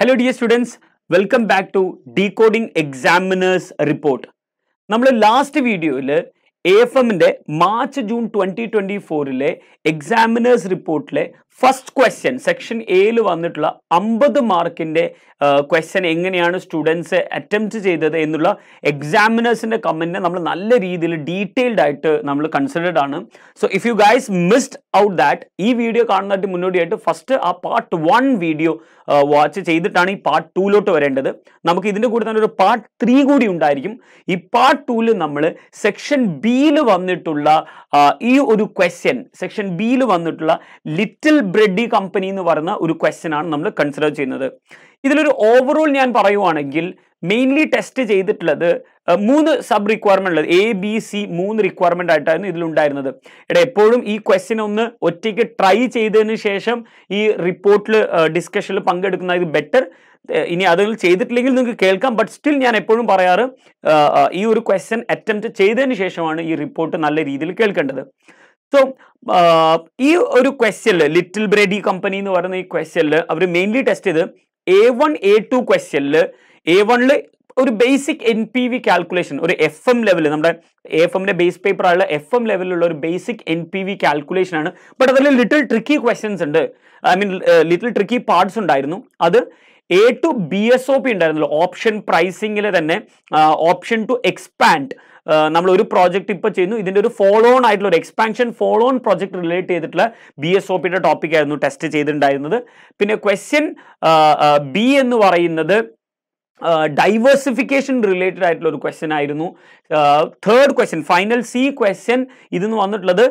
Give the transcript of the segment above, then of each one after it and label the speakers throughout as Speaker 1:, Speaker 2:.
Speaker 1: hello dear students welcome back to decoding examiners report നമ്മൾ last വീഡിയോയിൽ A F എമ്മിൻ്റെ March June twenty twenty ഫോറിലെ examiners റിപ്പോർട്ടിലെ first question section എയിൽ വന്നിട്ടുള്ള അമ്പത് മാർക്കിൻ്റെ ക്വസ്റ്റ്യൻ എങ്ങനെയാണ് സ്റ്റുഡൻസ് അറ്റംപ്റ്റ് ചെയ്തത് എന്നുള്ള എക്സാമിനേഴ്സിൻ്റെ കമൻറ്റിനെ നമ്മൾ നല്ല രീതിയിൽ ഡീറ്റെയിൽഡ് ആയിട്ട് നമ്മൾ കൺസിഡേർഡ് ആണ് so if you guys missed out that ഈ വീഡിയോ കാണുന്നതിന് മുന്നോടിയായിട്ട് ഫസ്റ്റ് ആ പാർട്ട് വൺ വീഡിയോ വാച്ച് ചെയ്തിട്ടാണ് ഈ പാർട്ട് ടൂലോട്ട് വരേണ്ടത് നമുക്ക് ഇതിൻ്റെ കൂടെ തന്നെ ഒരു പാർട്ട് ത്രീ കൂടി ഉണ്ടായിരിക്കും ഈ പാർട്ട് ടൂവിൽ നമ്മൾ സെക്ഷൻ ബിയിൽ വന്നിട്ടുള്ള ഈ ഒരു ക്വസ്റ്റ്യൻ സെക്ഷൻ ബിയിൽ വന്നിട്ടുള്ള ലിറ്റിൽ ബ്രെഡി കമ്പനി എന്ന് പറയുന്ന ഒരു ക്വസ്റ്റൻ ആണ് നമ്മൾ കൺസിഡർ ചെയ്യുന്നത് ഇതിലൊരു ഓവറോൾ ഞാൻ പറയുവാണെങ്കിൽ മെയിൻലി ടെസ്റ്റ് ചെയ്തിട്ടുള്ളത് മൂന്ന് സബ് റിക്വയർമെൻ്റ് ഉള്ളത് എ ബി സി മൂന്ന് റിക്വയർമെൻ്റ് ആയിട്ടായിരുന്നു ഇതിലുണ്ടായിരുന്നത് എടാ എപ്പോഴും ഈ ക്വസ്റ്റ്യൻ ഒന്ന് ഒറ്റയ്ക്ക് ട്രൈ ചെയ്തതിന് ശേഷം ഈ റിപ്പോർട്ടിൽ ഡിസ്കഷനിൽ പങ്കെടുക്കുന്ന ഇത് ബെറ്റർ ഇനി അതിൽ ചെയ്തിട്ടില്ലെങ്കിൽ നിങ്ങൾക്ക് കേൾക്കാം ബട്ട് സ്റ്റിൽ ഞാൻ എപ്പോഴും പറയാറ് ഈ ഒരു ക്വസ്റ്റ്യൻ അറ്റംപ്റ്റ് ചെയ്തതിന് ശേഷമാണ് ഈ റിപ്പോർട്ട് നല്ല രീതിയിൽ കേൾക്കേണ്ടത് സോ ഈ ഒരു ക്വസ്റ്റ്യനിൽ ലിറ്റിൽ ബ്രേഡി കമ്പനി എന്ന് പറയുന്ന ഈ ക്വസ്റ്റ്യനിൽ അവർ മെയിൻലി ടെസ്റ്റ് ചെയ്ത് എ വൺ എ ടു ക്വസ്റ്റ്യനിൽ എ വണ്ണിൽ ഒരു basic N P V calculation ഒരു എഫ് എം ലെവൽ നമ്മുടെ എഫ് എമ്മിൻ്റെ ബേസ് പേപ്പറായുള്ള എഫ് എം ലെവലിലുള്ള ഒരു basic N P V calculation ആണ് ബട്ട് അതിൽ ലിറ്റിൽ ട്രിക്കി ക്വസ്റ്റ്യൻസ് ഉണ്ട് I mean little tricky parts ഉണ്ടായിരുന്നു അത് A two B S O P ഉണ്ടായിരുന്നല്ലോ ഓപ്ഷൻ പ്രൈസിങ്ങിൽ തന്നെ ഓപ്ഷൻ ടു എക്സ്പാൻഡ് നമ്മൾ ഒരു പ്രോജക്റ്റ് ഇപ്പോൾ ചെയ്യുന്നു ഇതിൻ്റെ ഒരു ഫോളോ ഓൺ ആയിട്ടുള്ള ഒരു expansion follow on project relate ചെയ്തിട്ടുള്ള ബി എസ് ഒ പിയുടെ ആയിരുന്നു ടെസ്റ്റ് ചെയ്തിട്ടുണ്ടായിരുന്നത് പിന്നെ ക്വസ്റ്റ്യൻ ബി എന്ന് പറയുന്നത് ഡൈവേഴ്സിഫിക്കേഷൻ റിലേറ്റഡ് ആയിട്ടുള്ള ഒരു ക്വസ്റ്റ്യൻ ആയിരുന്നു third question final C question ഇതെന്ന് വന്നിട്ടുള്ളത്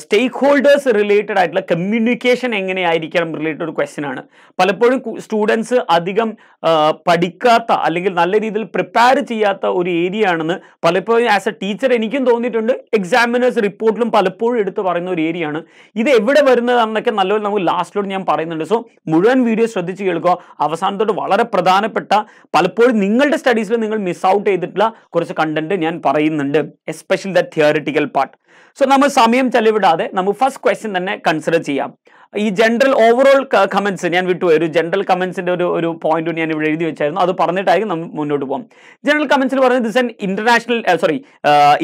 Speaker 1: സ്റ്റേക്ക് ഹോൾഡേഴ്സ് റിലേറ്റഡ് ആയിട്ടുള്ള കമ്മ്യൂണിക്കേഷൻ എങ്ങനെയായിരിക്കണം റിലേറ്റഡ് ഒരു ക്വസ്റ്റ്യൻ ആണ് പലപ്പോഴും സ്റ്റുഡൻസ് അധികം പഠിക്കാത്ത അല്ലെങ്കിൽ നല്ല രീതിയിൽ പ്രിപ്പയർ ചെയ്യാത്ത ഒരു ഏരിയ ആണെന്ന് പലപ്പോഴും ആസ് എ ടീച്ചർ എനിക്കും തോന്നിയിട്ടുണ്ട് എക്സാമിനേഴ്സ് റിപ്പോർട്ടിലും പലപ്പോഴും എടുത്ത് പറയുന്ന ഒരു ഏരിയ ആണ് ഇത് എവിടെ വരുന്നതാണെന്നൊക്കെ നല്ലപോലെ നമുക്ക് ലാസ്റ്റിലോട്ട് ഞാൻ പറയുന്നുണ്ട് സോ മുഴുവൻ വീഡിയോ ശ്രദ്ധിച്ച് കേൾക്കുക അവസാനത്തോട്ട് വളരെ പ്രധാനപ്പെട്ട പലപ്പോഴും നിങ്ങളുടെ സ്റ്റഡീസിൽ നിങ്ങൾ മിസ് ഔട്ട് ചെയ്തിട്ടുള്ള കുറച്ച് കണ്ടന്റ് ഞാൻ പറയുന്നുണ്ട് especial the theoretical part so നമ്മൾ സമയം ചെലവിടാതെ നമുക്ക് ഫസ്റ്റ് ക്വസ്റ്റ്യൻ തന്നെ കൺസിഡർ ചെയ്യാം ഈ ജനറൽ ഓവറോൾ കമൻസ് ഞാൻ വിട്ടുപോയി ഒരു ജനറൽ കമൻസിൻ്റെ ഒരു ഒരു പോയിന്റ് ഞാൻ ഇവിടെ എഴുതി വെച്ചായിരുന്നു അത് പറഞ്ഞിട്ടായിരിക്കും നമ്മൾ മുന്നോട്ട് പോകാം ജനറൽ കമൻസിൽ പറയുന്നത് this an international sorry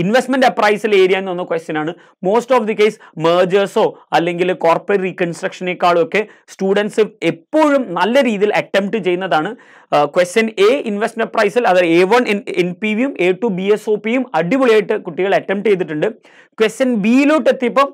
Speaker 1: investment appraisal area എന്ന് പറഞ്ഞ ക്വസ്റ്റ്യൻ ആണ് മോസ്റ്റ് ഓഫ് ദി കേസ് മേജേഴ്സോ അല്ലെങ്കിൽ കോർപ്പറേറ്റ് റീകൺസ്ട്രക്ഷനേക്കാളും ഒക്കെ സ്റ്റുഡൻസ് എപ്പോഴും നല്ല രീതിയിൽ അറ്റംപ്റ്റ് ചെയ്യുന്നതാണ് ക്വസ്റ്റ്യൻ എ ഇൻവെസ്റ്റ്മെന്റ് അപ്രൈസൽ അതായത് എ വൺ എൻ പി വിയും A two B S O പിയും അടിപൊളിയായിട്ട് കുട്ടികൾ അറ്റംപ്റ്റ് ചെയ്തിട്ടുണ്ട് ക്വസ്റ്റ്യൻ ബിയിലോട്ട് എത്തിയപ്പോൾ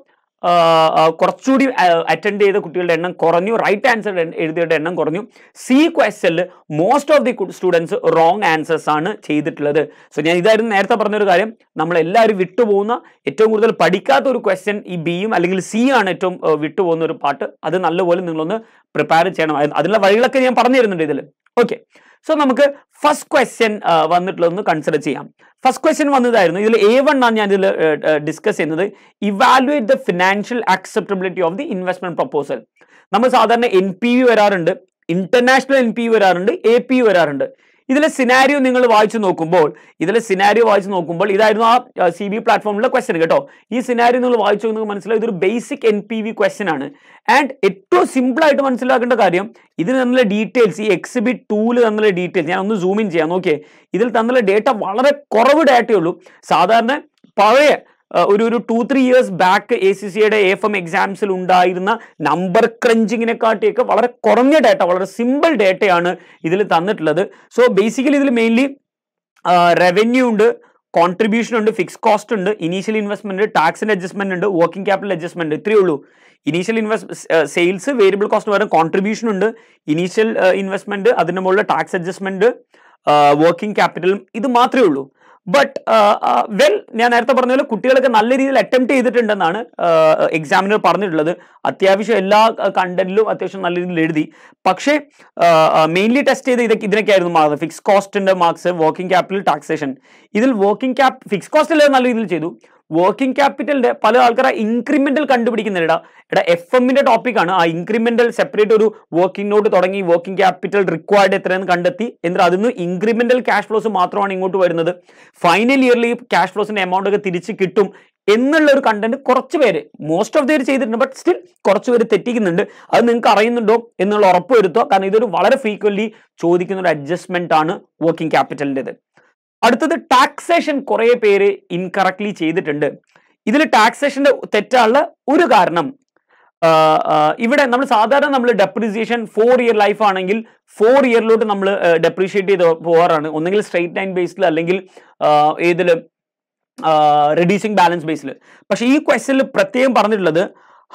Speaker 1: കുറച്ചുകൂടി അറ്റൻഡ് ചെയ്ത കുട്ടികളുടെ എണ്ണം കുറഞ്ഞു റൈറ്റ് ആൻസർ എഴുതിയുടെ എണ്ണം കുറഞ്ഞു സി ക്വസ്റ്റനിൽ most of the students wrong answers ആണ് ചെയ്തിട്ടുള്ളത് സോ ഞാൻ ഇതായിരുന്നു നേരത്തെ പറഞ്ഞൊരു കാര്യം നമ്മൾ എല്ലാവരും വിട്ടുപോകുന്ന ഏറ്റവും കൂടുതൽ പഠിക്കാത്ത ഒരു ക്വസ്റ്റ്യൻ ഈ ബിയും അല്ലെങ്കിൽ സി ആണ് ഏറ്റവും വിട്ടുപോകുന്ന ഒരു പാട്ട് അത് നല്ലപോലെ നിങ്ങളൊന്ന് പ്രിപ്പയർ ചെയ്യണം അതിനുള്ള വഴികളൊക്കെ ഞാൻ പറഞ്ഞു തരുന്നുണ്ട് ഇതിൽ ഓക്കെ സോ നമുക്ക് ഫസ്റ്റ് ക്വസ്റ്റ്യൻ uh, വന്നിട്ടുള്ളതൊന്ന് കൺസിഡർ ചെയ്യാം ഫസ്റ്റ് ക്വസ്റ്റ്യൻ വന്നതായിരുന്നു ഇതിൽ എ വൺ ആണ് ഞാൻ ഇതിൽ ഡിസ്കസ് ചെയ്യുന്നത് evaluate the financial acceptability of the investment proposal നമ്മൾ സാധാരണ എൻ പി വരാറുണ്ട് ഇന്റർനാഷണൽ എൻ പി വരാറുണ്ട് എ പി വരാറുണ്ട് ഇതിലെ സിനാരിയോ നിങ്ങൾ വായിച്ചു നോക്കുമ്പോൾ ഇതിലെ സിനാരിയോ വായിച്ചു നോക്കുമ്പോൾ ഇതായിരുന്നു ആ സി ബി പ്ലാറ്റ്ഫോമിലെ ക്വസ്റ്റൻ കേട്ടോ ഈ സിനാരിയോ നിങ്ങൾ വായിച്ചു നിങ്ങൾക്ക് മനസ്സിലാവും ഇതൊരു basic N P V question ആണ് ആൻഡ് ഏറ്റവും സിമ്പിളായിട്ട് മനസ്സിലാക്കേണ്ട കാര്യം ഇതിന് തന്നുള്ള ഡീറ്റെയിൽസ് ഈ എക്സിബിറ്റ് ടൂല് തന്നുള്ള ഡീറ്റെയിൽസ് ഞാൻ ഒന്ന് സൂം ഇൻ ചെയ്യാം നോക്കിയേ ഇതിൽ തന്നുള്ള ഡേറ്റ വളരെ കുറവ് ഡേറ്റയുള്ളൂ സാധാരണ പഴയ ഒരു ഒരു two three years back A C സിയുടെ എഫ് എം എക്സാംസിൽ ഉണ്ടായിരുന്ന നമ്പർ ക്രഞ്ചിങ്ങിനെക്കാട്ടിയൊക്കെ വളരെ കുറഞ്ഞ ഡേറ്റ വളരെ സിമ്പിൾ ഡേറ്റയാണ് ഇതിൽ തന്നിട്ടുള്ളത് സോ ബേസിക്കലി ഇതിൽ മെയിൻലി റവന്യൂ ഉണ്ട് കോൺട്രിബ്യൂഷൻ ഉണ്ട് ഫിക്സ് കോസ്റ്റ് ഉണ്ട് ഇനീഷ്യൽ ഇൻവെസ്റ്റ്മെന്റ് ടാക്സിന്റെ അഡ്ജസ്റ്റ്മെന്റ് ഉണ്ട് വർക്കിംഗ് ക്യാപിറ്റൽ അഡ്ജസ്റ്റ്മെന്റ് ഇത്രയേ ഉള്ളൂ initial invest sales variable cost വരെ കോൺട്രിബ്യൂഷൻ ഉണ്ട് ഇനീഷ്യൽ ഇൻവെസ്റ്റ്മെന്റ് അതിൻ്റെ മുകളിൽ ടാക്സ് അഡ്ജസ്റ്റ്മെന്റ് വർക്കിംഗ് ക്യാപിറ്റലും ഇത് മാത്രമേ ഉള്ളൂ ബട്ട് വെൽ uh, uh, ഞാൻ നേരത്തെ പറഞ്ഞ പോലെ കുട്ടികളൊക്കെ നല്ല രീതിയിൽ അറ്റംപ്റ്റ് ചെയ്തിട്ടുണ്ടെന്നാണ് എക്സാമിനർ uh, പറഞ്ഞിട്ടുള്ളത് അത്യാവശ്യം എല്ലാ കണ്ടന്റിലും അത്യാവശ്യം നല്ല രീതിയിൽ എഴുതി പക്ഷേ മെയിൻലി ടെസ്റ്റ് ചെയ്ത് ഇതൊക്കെ ഇതിനൊക്കെയായിരുന്നു മാർക്ക് ഫിക്സ് കോസ്റ്റിൻ്റെ മാർക്സ് വർക്കിംഗ് ക്യാപിറ്റൽ ടാക്സേഷൻ ഇതിൽ വർക്കിംഗ് ക്യാപ് ഫിക്സ് കോസ്റ്റ് എല്ലാം നല്ല രീതിയിൽ ചെയ്തു വർക്കിംഗ് ക്യാപിറ്റലിൻ്റെ പല ആൾക്കാർ ഇൻക്രിമെൻ്റൽ കണ്ടുപിടിക്കുന്നില്ല എടാ എഫ് എമ്മിൻ്റെ ടോപ്പിക്കാണ് ആ ഇൻക്രിമെൻ്റൽ സെപ്പറേറ്റ് ഒരു വർക്കിംഗ് നോട്ട് തുടങ്ങി വർക്കിംഗ് ക്യാപിറ്റൽ റിക്വയർഡ് എത്രയെന്ന് കണ്ടെത്തി എന്നിട്ട് അതിൽ നിന്ന് ഇൻക്രിമെൻ്റൽ ക്യാഷ് ഫ്ലോസ് മാത്രമാണ് ഇങ്ങോട്ട് വരുന്നത് ഫൈനൽ ഇയർലി ക്യാഷ് ഫ്ലോസിൻ്റെ എമൗണ്ട് ഒക്കെ തിരിച്ച് കിട്ടും എന്നുള്ള ഒരു കണ്ടന്റ് കുറച്ച് പേര് മോസ്റ്റ് ഓഫ് ദ ചെയ്തിട്ടുണ്ട് ബട്ട് സ്റ്റിൽ കുറച്ച് പേര് തെറ്റിക്കുന്നുണ്ട് അത് നിങ്ങൾക്ക് അറിയുന്നുണ്ടോ എന്നുള്ള ഉറപ്പ് വരുത്തുക കാരണം ഇതൊരു വളരെ ഫ്രീക്വൻലി ചോദിക്കുന്ന ഒരു അഡ്ജസ്റ്റ്മെൻ്റ് ആണ് വർക്കിംഗ് ക്യാപിറ്റലിൻ്റെത് അടുത്തത് ടാക്സേഷൻ കുറേ പേര് ഇൻകറക്ട്ലി ചെയ്തിട്ടുണ്ട് ഇതിൽ ടാക്സേഷൻ്റെ തെറ്റാനുള്ള ഒരു കാരണം ഇവിടെ നമ്മൾ സാധാരണ നമ്മൾ ഡെപ്രീസിയേഷൻ ഫോർ ഇയർ ലൈഫ് ആണെങ്കിൽ ഫോർ ഇയറിലോട്ട് നമ്മൾ ഡെപ്രീഷിയേറ്റ് ചെയ്ത് പോകാറാണ് ഒന്നെങ്കിൽ സ്ട്രെയിറ്റ് ലൈൻ ബേസിൽ അല്ലെങ്കിൽ ഏതിൽ റെഡ്യൂസിങ് ബാലൻസ് ബേസിൽ പക്ഷേ ഈ ക്വസ്റ്റനിൽ പ്രത്യേകം പറഞ്ഞിട്ടുള്ളത്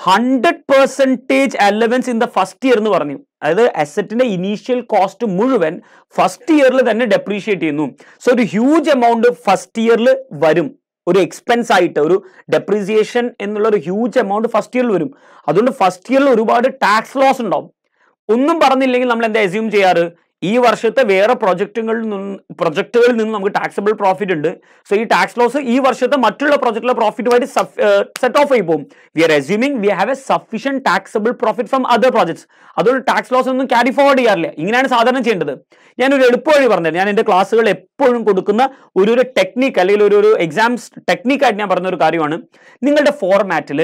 Speaker 1: hundred percentage allowance in the first year എന്ന് പറഞ്ഞു അതായത് അസറ്റിന്റെ ഇനീഷ്യൽ കോസ്റ്റ് മുഴുവൻ ഫസ്റ്റ് ഇയറിൽ തന്നെ ഡെപ്രീഷിയേറ്റ് ചെയ്യുന്നു സോ ഒരു ഹ്യൂജ് എമൗണ്ട് ഫസ്റ്റ് ഇയറിൽ വരും ഒരു എക്സ്പെൻസ് ആയിട്ട് ഒരു ഡെപ്രീസിയേഷൻ എന്നുള്ള ഒരു ഹ്യൂജ് എമൗണ്ട് ഫസ്റ്റ് ഇയറിൽ വരും അതുകൊണ്ട് ഫസ്റ്റ് ഇയറിൽ ഒരുപാട് ടാക്സ് ലോസ് ഉണ്ടാവും ഒന്നും പറഞ്ഞില്ലെങ്കിൽ നമ്മൾ എന്താ എസ്യൂം ചെയ്യാറ് ഈ വർഷത്തെ വേറെ പ്രൊജക്റ്റുകളിൽ നിന്ന് പ്രൊജക്റ്റുകളിൽ നിന്ന് നമുക്ക് ടാക്സബിൾ പ്രോഫിറ്റ് ഉണ്ട് സോ ഈ ടാക്സ് ലോസ് ഈ വർഷത്തെ മറ്റുള്ള പ്രൊജക്റ്റിലെ പ്രോഫിറ്റുമായിട്ട് സെറ്റ് ഓഫ് ആയി പോകും we are assuming we have a sufficient taxable profit from other projects അതുകൊണ്ട് ടാക്സ് ലോസ് ഒന്നും ക്യാരി ഫോർവേഡ് ചെയ്യാറില്ല ഇങ്ങനെയാണ് സാധാരണ ചെയ്യേണ്ടത് ഞാനൊരു എളുപ്പവഴി പറഞ്ഞത് ഞാൻ എൻ്റെ ക്ലാസ്സുകൾ എപ്പോഴും കൊടുക്കുന്ന ഒരു ഒരു ടെക്നിക്ക് അല്ലെങ്കിൽ ഒരു ഒരു എക്സാംസ് ടെക്നിക്കായിട്ട് ഞാൻ പറഞ്ഞ ഒരു കാര്യമാണ് നിങ്ങളുടെ ഫോർമാറ്റിൽ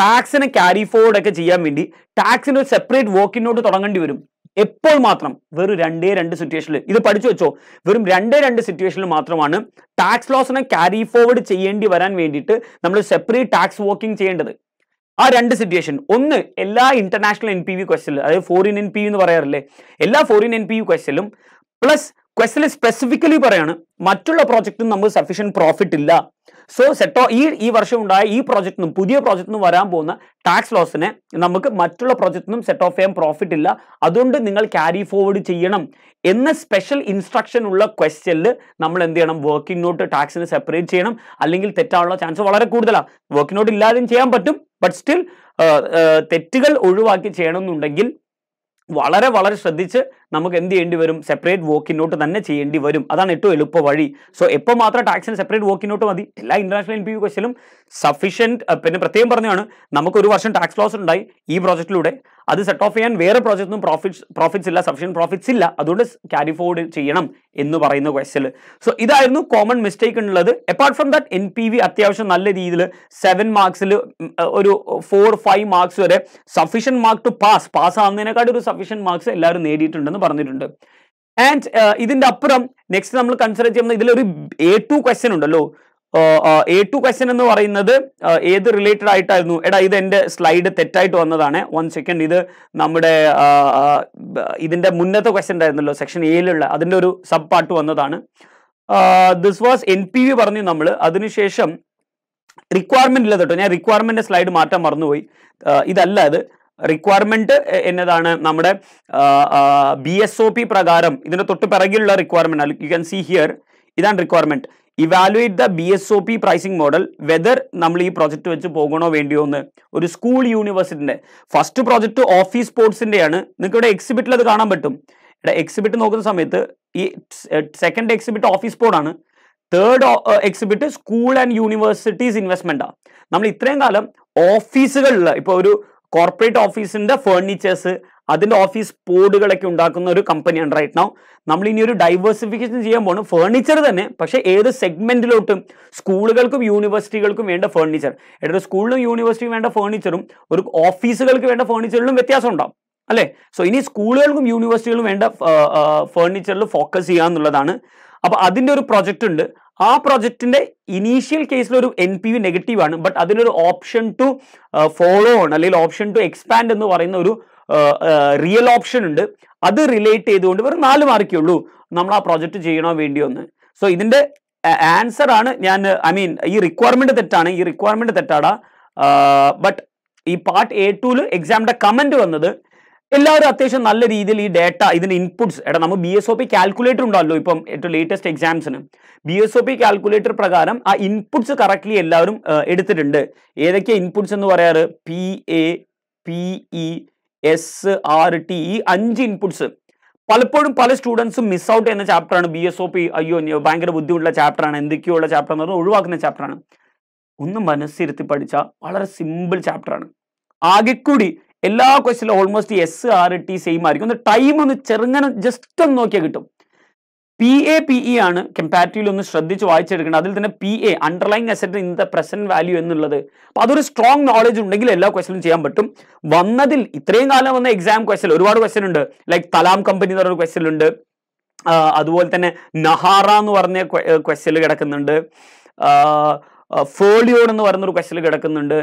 Speaker 1: ടാക്സിനെ ക്യാരി ഫോർവേഡ് ഒക്കെ ചെയ്യാൻ വേണ്ടി ടാക്സിന് ഒരു സെപ്പറേറ്റ് വോക്കിനോട്ട് തുടങ്ങേണ്ടി വരും എപ്പോൾ മാത്രം വെറും രണ്ടേ രണ്ട് സിറ്റുവേഷനിൽ ഇത് പഠിച്ചു വെച്ചോ വെറും രണ്ടേ രണ്ട് സിറ്റുവേഷനിൽ മാത്രമാണ് ടാക്സ് ലോസിനെ ക്യാരി ഫോർവേഡ് ചെയ്യേണ്ടി വരാൻ വേണ്ടിയിട്ട് നമ്മൾ സെപ്പറേറ്റ് ടാക്സ് വോക്കിംഗ് ചെയ്യേണ്ടത് ആ രണ്ട് സിറ്റുവേഷൻ ഒന്ന് എല്ലാ ഇന്റർനാഷണൽ എൻ പി വി ക്വസ്റ്റിലും അതായത് ഫോറിൻ എൻ പി എന്ന് പറയാറില്ലേ എല്ലാ ഫോറിൻ എൻ പി വി ക്വസ്റ്റിലും പ്ലസ് ക്വസ്റ്റിൽ സ്പെസിഫിക്കലി പറയാണ് മറ്റുള്ള പ്രോജക്റ്റും നമുക്ക് സഫീഷ്യൻ പ്രോഫിറ്റ് ഇല്ല സോ സെറ്റോ ഈ ഈ വർഷം ഉണ്ടായ ഈ പ്രോജക്റ്റിനും പുതിയ പ്രോജക്റ്റിനും വരാൻ പോകുന്ന ടാക്സ് ലോസിനെ നമുക്ക് മറ്റുള്ള പ്രോജക്റ്റിനും സെറ്റ് ഓഫ് ചെയ്യാൻ പ്രോഫിറ്റ് ഇല്ല അതുകൊണ്ട് നിങ്ങൾ ക്യാരി ഫോർവേഡ് ചെയ്യണം എന്ന സ്പെഷ്യൽ ഇൻസ്ട്രക്ഷൻ ഉള്ള ക്വസ്റ്റ്യനിൽ നമ്മൾ എന്ത് ചെയ്യണം വർക്കിംഗ് നോട്ട് ടാക്സിനെ സെപ്പറേറ്റ് ചെയ്യണം അല്ലെങ്കിൽ തെറ്റാനുള്ള ചാൻസ് വളരെ കൂടുതലാണ് വർക്കിംഗ് നോട്ട് ഇല്ലാതെയും ചെയ്യാൻ പറ്റും ബട്ട് സ്റ്റിൽ തെറ്റുകൾ ഒഴിവാക്കി ചെയ്യണമെന്നുണ്ടെങ്കിൽ വളരെ വളരെ ശ്രദ്ധിച്ച് നമുക്ക് എന്ത് ചെയ്യേണ്ടി വരും സെപ്പറേറ്റ് വോക്കിനോട്ട് തന്നെ ചെയ്യേണ്ടി വരും അതാണ് ഏറ്റവും എളുപ്പ വഴി സോ എപ്പോൾ മാത്രം ടാക്സിന് സെപ്പറേറ്റ് വോക്കിനോട്ട് മതി എല്ലാ ഇന്റർനാഷണൽ എൻ പി യു ക്വസ്റ്റിലും സഫീഷ്യൻറ്റ് പിന്നെ പ്രത്യേകം പറഞ്ഞാണ് ഒരു വർഷം ടാക്സ് ലോസ് ഉണ്ടായി ഈ പ്രോജക്റ്റിലൂടെ അത് സെറ്റ് ഓഫ് ചെയ്യാൻ വേറെ പ്രോജക്റ്റൊന്നും പ്രോഫിറ്റ്സ് പ്രോഫിറ്റ്സ് ഇല്ല സഫിഷ്യൻ പ്രോഫിറ്റ്സ് ഇല്ല അതുകൊണ്ട് ക്യാരി ഫോർവേഡ് ചെയ്യണം എന്ന് പറയുന്ന ക്വസ്റ്റിൽ സോ ഇതായിരുന്നു കോമൺ മിസ്റ്റേക്ക് ഉള്ളത് അപ്പാർട്ട് ഫ്രം ദാറ്റ് എൻ അത്യാവശ്യം നല്ല രീതിയിൽ സെവൻ മാർക്സിൽ ഒരു ഫോർ ഫൈവ് മാർക്സ് വരെ sufficient mark to pass pass ഒരു സഫിഷ്യൻ മാർക്സ് എല്ലാവരും നേടിയിട്ടുണ്ടെന്ന് പറഞ്ഞിട്ടുണ്ട് ആൻഡ് ഇതിൻ്റെ അപ്പുറം നെക്സ്റ്റ് നമ്മൾ കൺസിഡർ ചെയ്യുന്ന ഇതിലൊരു എ ടു ക്വസ്റ്റ്യൻ ഉണ്ടല്ലോ എ ടു ക്വസ്റ്റ്യൻ എന്ന് പറയുന്നത് ഏത് റിലേറ്റഡ് ആയിട്ടായിരുന്നു എടാ ഇത് എൻ്റെ സ്ലൈഡ് തെറ്റായിട്ട് വന്നതാണ് വൺ സെക്കൻഡ് ഇത് നമ്മുടെ ഇതിൻ്റെ മുന്നത്തെ ക്വസ്റ്റൻ ആയിരുന്നല്ലോ സെക്ഷൻ എയിലുള്ള അതിൻ്റെ ഒരു സബ് പാർട്ട് വന്നതാണ് this was N P V പറഞ്ഞു നമ്മൾ അതിനുശേഷം റിക്വയർമെൻ്റ് ഇല്ല കേട്ടോ ഞാൻ റിക്വയർമെൻ്റ് സ്ലൈഡ് മാറ്റാൻ മറന്നുപോയി ഇതല്ല അത് റിക്വയർമെൻറ്റ് എന്നതാണ് നമ്മുടെ ബി എസ് ഒ പി പ്രകാരം ഇതിൻ്റെ തൊട്ട് പിറകിലുള്ള requirement you can see here ഇതാണ് requirement evaluate the B S O P pricing model whether നമ്മൾ ഈ പ്രൊജക്റ്റ് വെച്ച് പോകണോ വേണ്ടിയോ എന്ന് ഒരു സ്കൂൾ യൂണിവേഴ്സിറ്റിൻ്റെ ഫസ്റ്റ് പ്രൊജക്റ്റ് ഓഫീസ് സ്പോർട്സിൻ്റെയാണ് നിങ്ങൾക്ക് ഇവിടെ എക്സിബിറ്റിൽ അത് കാണാൻ പറ്റും ഇവിടെ എക്സിബിറ്റ് നോക്കുന്ന സമയത്ത് ഈ സെക്കൻഡ് എക്സിബിറ്റ് ഓഫീസ് ബോർഡാണ് third exhibit school and universities ഇൻവെസ്റ്റ്മെൻറ്റാണ് നമ്മൾ ഇത്രയും കാലം ഓഫീസുകളിൽ ഇപ്പോൾ ഒരു കോർപ്പറേറ്റ് ഓഫീസിൻ്റെ ഫേർണിച്ചേഴ്സ് അതിൻ്റെ ഓഫീസ് പോഡുകളൊക്കെ ഉണ്ടാക്കുന്ന ഒരു കമ്പനിയാണ് റൈറ്റ് നൗ നമ്മൾ ഇനി ഒരു ഡൈവേഴ്സിഫിക്കേഷൻ ചെയ്യാൻ പോകണം ഫേർണിച്ചർ തന്നെ പക്ഷേ ഏത് സെഗ്മെൻറ്റിലോട്ടും സ്കൂളുകൾക്കും യൂണിവേഴ്സിറ്റികൾക്കും വേണ്ട ഫേർണിച്ചർ എടൊരു സ്കൂളിലും യൂണിവേഴ്സിറ്റിക്കും വേണ്ട ഫേർണിച്ചറും ഒരു ഓഫീസുകൾക്ക് വേണ്ട ഫേർണിച്ചറിലും വ്യത്യാസം ഉണ്ടാവും അല്ലേ സോ ഇനി സ്കൂളുകൾക്കും യൂണിവേഴ്സിറ്റികളും വേണ്ട ഫേർണിച്ചറിൽ ഫോക്കസ് ചെയ്യുക എന്നുള്ളതാണ് അപ്പോൾ അതിൻ്റെ ഒരു പ്രൊജക്റ്റ് ഉണ്ട് ആ പ്രൊജക്റ്റിൻ്റെ ഇനീഷ്യൽ കേസിൽ ഒരു എൻ പി വി നെഗറ്റീവ് ആണ് ബട്ട് അതിനൊരു ഓപ്ഷൻ ടു ഫോളോ ഓൺ അല്ലെങ്കിൽ ഓപ്ഷൻ ടു എക്സ്പാൻഡ് എന്ന് പറയുന്ന ഒരു റിയൽ ഓപ്ഷൻ ഉണ്ട് അത് റിലേറ്റ് ചെയ്തുകൊണ്ട് വെറും നാല് മാർക്കേ ഉള്ളൂ നമ്മൾ ആ പ്രോജക്റ്റ് ചെയ്യണോ വേണ്ടിയോ എന്ന് സോ ഇതിൻ്റെ ആൻസർ ആണ് ഞാൻ ഐ മീൻ ഈ റിക്വയർമെൻറ്റ് തെറ്റാണ് ഈ റിക്വയർമെൻറ്റ് തെറ്റാടാ ബട്ട് ഈ പാർട്ട് എ ടൂല് എക്സാമിൻ്റെ കമൻറ്റ് വന്നത് എല്ലാവരും അത്യാവശ്യം നല്ല രീതിയിൽ ഈ ഡേറ്റ ഇതിന് ഇൻപുട്സ് എടാ നമ്മൾ B S O P calculator ഉണ്ടല്ലോ ഇപ്പം ഏറ്റവും ലേറ്റസ്റ്റ് എക്സാംസിന് B S O P calculator പ്രകാരം ആ ഇൻപുട്സ് കറക്റ്റ്ലി എല്ലാവരും എടുത്തിട്ടുണ്ട് ഏതൊക്കെയാണ് ഇൻപുട്സ് എന്ന് പറയാറ് P A P E S R T ഈ അഞ്ച് ഇൻപുട്സ് പലപ്പോഴും പല സ്റ്റുഡൻസും മിസ് ഔട്ട് ചെയ്യുന്ന ചാപ്റ്ററാണ് ബി എസ് ഒ പി അയ്യോ ഭയങ്കര ബുദ്ധിമുട്ടുള്ള ചാപ്റ്ററാണ് എന്തൊക്കെയോ ഉള്ള ചാപ്റ്റർ എന്ന് പറഞ്ഞാൽ ഒഴിവാക്കുന്ന ചാപ്റ്ററാണ് ഒന്ന് മനസ്സിരുത്തി പഠിച്ച വളരെ സിമ്പിൾ ചാപ്റ്ററാണ് ആകെക്കൂടി എല്ലാ ക്വസ്റ്റിലും almost S R T same ആയിരിക്കും ഒന്ന് ടൈം ഒന്ന് ചെറുങ്ങനെ ജസ്റ്റ് ഒന്ന് നോക്കിയാൽ കിട്ടും പി എ പി ഇ ആണ് കമ്പാരിറ്റീവ്ലി ഒന്ന് ശ്രദ്ധിച്ച് വായിച്ചെടുക്കണം അതിൽ തന്നെ P A underlying asset in the present value എന്നുള്ളത് അപ്പോൾ അതൊരു സ്ട്രോങ് നോളജ് ഉണ്ടെങ്കിൽ എല്ലാ ക്വസ്റ്റനും ചെയ്യാൻ പറ്റും വന്നതിൽ ഇത്രയും കാലം വന്ന എക്സാം ക്വസ്റ്റൻ ഒരുപാട് ക്വസ്റ്റൻ ഉണ്ട് ലൈക് തലാം കമ്പനി എന്ന് പറഞ്ഞ ക്വസ്റ്റൻ ഉണ്ട് അതുപോലെ തന്നെ നഹാറ എന്ന് പറഞ്ഞ ക്വസ്റ്റൻ കിടക്കുന്നുണ്ട് ഫോളിയോഡ് എന്ന് പറയുന്ന ഒരു ക്വസ്റ്റൻ കിടക്കുന്നുണ്ട്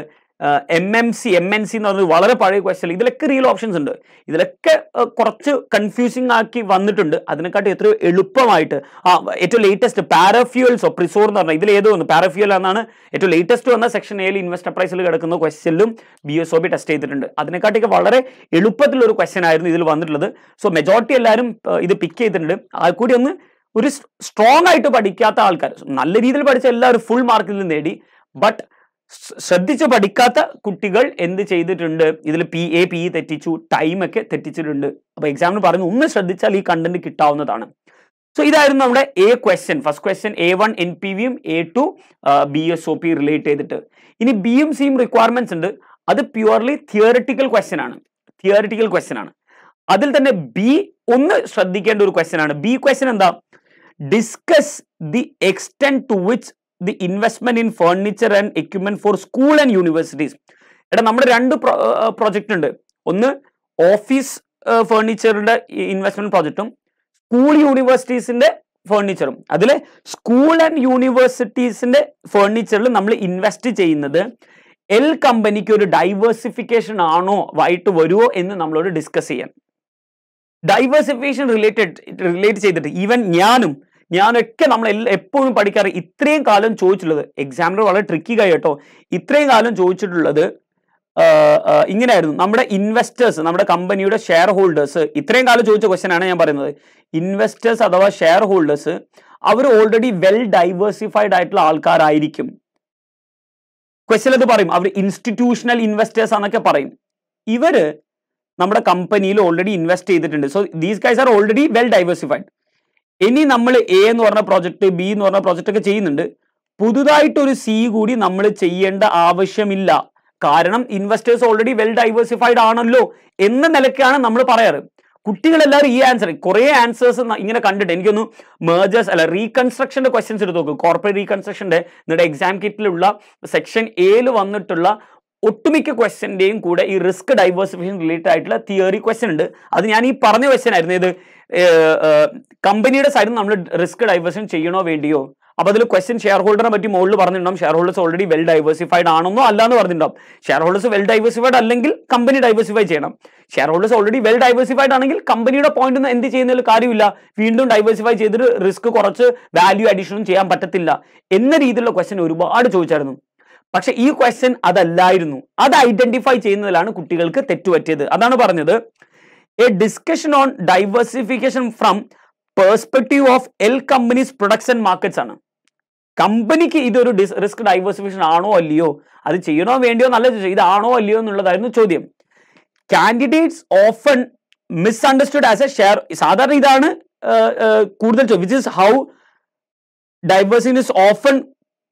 Speaker 1: M M C M N C എന്ന് പറഞ്ഞത് വളരെ പഴയ ക്വസ്റ്റ്യൻ ഇതിലൊക്കെ റിയൽ ഓപ്ഷൻസ് ഉണ്ട് ഇതിലൊക്കെ കുറച്ച് കൺഫ്യൂസിംഗ് ആക്കി വന്നിട്ടുണ്ട് അതിനെക്കാട്ടി എത്രയോ എളുപ്പമായിട്ട് ആ ഏറ്റവും ലേറ്റസ്റ്റ് പാരഫ്യൂൽസോ പ്രിസോർ എന്ന് പറഞ്ഞാൽ ഇതിൽ ഏതോ ഒന്ന് പാരഫ്യൂൽ എന്നാണ് ഏറ്റവും ലേറ്റസ്റ്റ് വന്ന സെക്ഷൻ എയിൽ ഇൻവെസ്റ്റ് പ്രൈസിൽ കിടക്കുന്ന ക്വസ്റ്റ്യനിലും B S O B test ചെയ്തിട്ടുണ്ട് അതിനെക്കാട്ടിയൊക്കെ വളരെ എളുപ്പത്തിലൊരു ക്വസ്റ്റ്യൻ ആയിരുന്നു ഇതിൽ വന്നിട്ടുള്ളത് സോ മെജോറിറ്റി എല്ലാവരും ഇത് പിക്ക് ചെയ്തിട്ടുണ്ട് അത് കൂടി ഒന്ന് ഒരു സ്ട്രോങ് ആയിട്ട് പഠിക്കാത്ത ആൾക്കാർ നല്ല രീതിയിൽ പഠിച്ച എല്ലാവരും ഫുൾ മാർക്കിൽ നിന്ന് നേടി ബട്ട് ശ്രദ്ധിച്ച് പഠിക്കാത്ത കുട്ടികൾ എന്ത് ചെയ്തിട്ടുണ്ട് ഇതിൽ പി എ പി ഇ തെറ്റിച്ചു ടൈമൊക്കെ തെറ്റിച്ചിട്ടുണ്ട് അപ്പോൾ എക്സാമിന് പറഞ്ഞു ഒന്ന് ശ്രദ്ധിച്ചാൽ ഈ കണ്ടന്റ് കിട്ടാവുന്നതാണ് സോ ഇതായിരുന്നു നമ്മുടെ A question first question A one N P വിയും A two B S O P relate ചെയ്തിട്ട് ഇനി ബിയും സിയും റിക്വയർമെന്റ്സ് ഉണ്ട് അത് പ്യുവർലി തിയറിറ്റിക്കൽ ക്വസ്റ്റ്യൻ ആണ് തിയറിറ്റിക്കൽ ക്വസ്റ്റ്യൻ ആണ് അതിൽ തന്നെ ബി ഒന്ന് ശ്രദ്ധിക്കേണ്ട ഒരു ക്വസ്റ്റ്യൻ ആണ് ബി ക്വസ്റ്റ്യൻ എന്താ discuss the extent to which the investment in furniture and equipment for school and universities എടാ നമ്മുടെ രണ്ട് പ്രോജക്റ്റ് ഉണ്ട് ഒന്ന് ഓഫീസ് ഫേർണിച്ചറിന്റെ ഇൻവെസ്റ്റ്മെന്റ് പ്രോജക്റ്റും സ്കൂൾ യൂണിവേഴ്സിറ്റീസിന്റെ ഫേർണിച്ചറും അതിൽ സ്കൂൾ ആൻഡ് യൂണിവേഴ്സിറ്റീസിന്റെ ഫേർണിച്ചറിൽ നമ്മൾ ഇൻവെസ്റ്റ് ചെയ്യുന്നത് എൽ കമ്പനിക്ക് ഒരു ഡൈവേഴ്സിഫിക്കേഷൻ ആണോ ആയിട്ട് വരുമോ എന്ന് നമ്മളോട് ഡിസ്കസ് ചെയ്യാൻ ഡൈവേഴ്സിഫിക്കേഷൻ റിലേറ്റഡ് റിലേറ്റ് ചെയ്തിട്ട് ഈവൻ ഞാനും ഞാനൊക്കെ നമ്മൾ എപ്പോഴും പഠിക്കാറ് ഇത്രയും കാലം ചോദിച്ചിട്ടുള്ളത് എക്സാമിനർ വളരെ ട്രിക്കി ആയി കേട്ടോ ഇത്രയും കാലം ചോദിച്ചിട്ടുള്ളത് ഇങ്ങനെയായിരുന്നു നമ്മുടെ ഇൻവെസ്റ്റേഴ്സ് നമ്മുടെ കമ്പനിയുടെ ഷെയർ ഹോൾഡേഴ്സ് ഇത്രയും കാലം ചോദിച്ച ക്വസ്റ്റനാണ് ആണ് ഞാൻ പറയുന്നത് ഇൻവെസ്റ്റേഴ്സ് അഥവാ ഷെയർ ഹോൾഡേഴ്സ് അവർ ഓൾറെഡി വെൽ ഡൈവേഴ്സിഫൈഡ് ആയിട്ടുള്ള ആൾക്കാരായിരിക്കും ക്വസ്റ്റൻ അത് പറയും അവർ ഇൻസ്റ്റിറ്റ്യൂഷണൽ ഇൻവെസ്റ്റേഴ്സ് എന്നൊക്കെ പറയും ഇവര് നമ്മുടെ കമ്പനിയിൽ ഓൾറെഡി ഇൻവെസ്റ്റ് ചെയ്തിട്ടുണ്ട് so these guys are already well diversified ഇനി നമ്മൾ എ എന്ന് പറഞ്ഞ പ്രോജക്റ്റ് ബി എന്ന് പറഞ്ഞ പ്രോജക്റ്റ് ഒക്കെ ചെയ്യുന്നുണ്ട് പുതുതായിട്ടൊരു സി കൂടി നമ്മൾ ചെയ്യേണ്ട ആവശ്യമില്ല കാരണം ഇൻവെസ്റ്റേഴ്സ് ഓൾറെഡി വെൽ ഡൈവേഴ്സിഫൈഡ് ആണല്ലോ എന്ന നിലയ്ക്കാണ് നമ്മൾ പറയാറ് കുട്ടികളെല്ലാവരും ഈ ആൻസർ കുറേ ആൻസേഴ്സ് ഇങ്ങനെ കണ്ടിട്ട് എനിക്കൊന്ന് മേജേഴ്സ് അല്ല റീകൺസ്ട്രക്ഷൻ്റെ ക്വസ്റ്റ്യൻസ് എടുത്ത് നോക്കും കോർപ്പറേറ്റ് റീകൺസ്ട്രക്ഷൻ്റെ നിങ്ങളുടെ എക്സാം കിറ്റിലുള്ള സെക്ഷൻ എയിൽ വന്നിട്ടുള്ള ഒട്ടുമിക്ക ക്വസ്റ്റ്യൻ്റെയും കൂടെ ഈ റിസ്ക് ഡൈവേഴ്സിഫിക്കേഷൻ റിലേറ്റഡ് ആയിട്ടുള്ള തിയറി ക്വസ്റ്റ്യൻ ഉണ്ട് അത് ഞാൻ ഈ പറഞ്ഞ ക്വസ്റ്റൻ ആയിരുന്നു ഇത് കമ്പനിയുടെ സൈഡിൽ നമ്മൾ റിസ്ക് ഡൈവേഴ്സിഫിക്കേഷൻ ചെയ്യണോ വേണ്ടിയോ അപ്പോൾ അതിൽ ക്വസ്റ്റ്യൻ ഷെയർ ഹോൾഡറിനെ പറ്റി മുകളിൽ പറഞ്ഞിട്ടുണ്ടാവും shareholders already well diversified ആണെന്നോ എന്ന് പറഞ്ഞിട്ടുണ്ടാവും ഷെയർ ഹോൾഡേഴ്സ് വെൽ ഡൈവേഴ്സിഫൈഡ് അല്ലെങ്കിൽ കമ്പനി ഡൈവേഴ്സിഫൈ ചെയ്യണം shareholders already well diversified ആണെങ്കിൽ കമ്പനിയുടെ പോയിന്റ് ഒന്നും എന്ത് ചെയ്യുന്ന കാര്യമില്ല വീണ്ടും ഡൈവേഴ്സിഫൈ ചെയ്തിട്ട് റിസ്ക് കുറച്ച് വാല്യൂ അഡീഷനും ചെയ്യാൻ പറ്റത്തില്ല എന്ന രീതിയിലുള്ള ക്വസ്റ്റ്യൻ ഒരുപാട് ചോദിച്ചായിരുന്നു പക്ഷെ ഈ ക്വസ്റ്റ്യൻ അതല്ലായിരുന്നു അത് ഐഡന്റിഫൈ ചെയ്യുന്നതിലാണ് കുട്ടികൾക്ക് തെറ്റുപറ്റിയത് അതാണ് പറഞ്ഞത് a discussion on diversification from perspective of L companies production markets ആണ് കമ്പനിക്ക് ഇതൊരു റിസ്ക് ഡൈവേഴ്സിഫിക്കേഷൻ ആണോ അല്ലയോ അത് ചെയ്യണോ വേണ്ടിയോ നല്ല ഇതാണോ അല്ലയോ എന്നുള്ളതായിരുന്നു ചോദ്യം candidates often miss understood as a share സാധാരണ ഇതാണ് കൂടുതൽ which is how diversion is often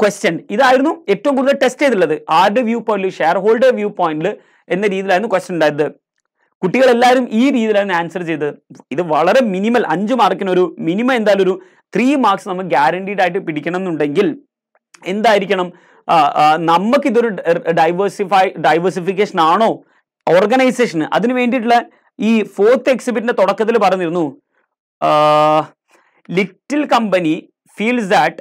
Speaker 1: question ഇതായിരുന്നു ഏറ്റവും കൂടുതൽ ടെസ്റ്റ് ചെയ്തിട്ടുള്ളത് ആരുടെ വ്യൂ പോയിന്റിൽ ഷെയർ ഹോൾഡർ വ്യൂ പോയിന്റിൽ എന്ന രീതിയിലായിരുന്നു ക്വസ്റ്റ്യൻ ഉണ്ടായത് കുട്ടികളെല്ലാവരും ഈ രീതിയിലാണ് ആൻസർ ചെയ്തത് ഇത് വളരെ മിനിമൽ അഞ്ച് മാർക്കിന് ഒരു മിനിമം എന്തായാലും ഒരു ത്രീ മാർക്സ് നമ്മൾ ഗ്യാരണ്ടീഡ് ആയിട്ട് പിടിക്കണം എന്നുണ്ടെങ്കിൽ എന്തായിരിക്കണം നമുക്ക് ഇതൊരു ഡൈവേഴ്സിഫൈ ഡൈവേഴ്സിഫിക്കേഷൻ ആണോ ഓർഗനൈസേഷൻ അതിന് വേണ്ടിയിട്ടുള്ള ഈ ഫോർത്ത് എക്സിബിറ്റിന്റെ തുടക്കത്തിൽ പറഞ്ഞിരുന്നു little company feels that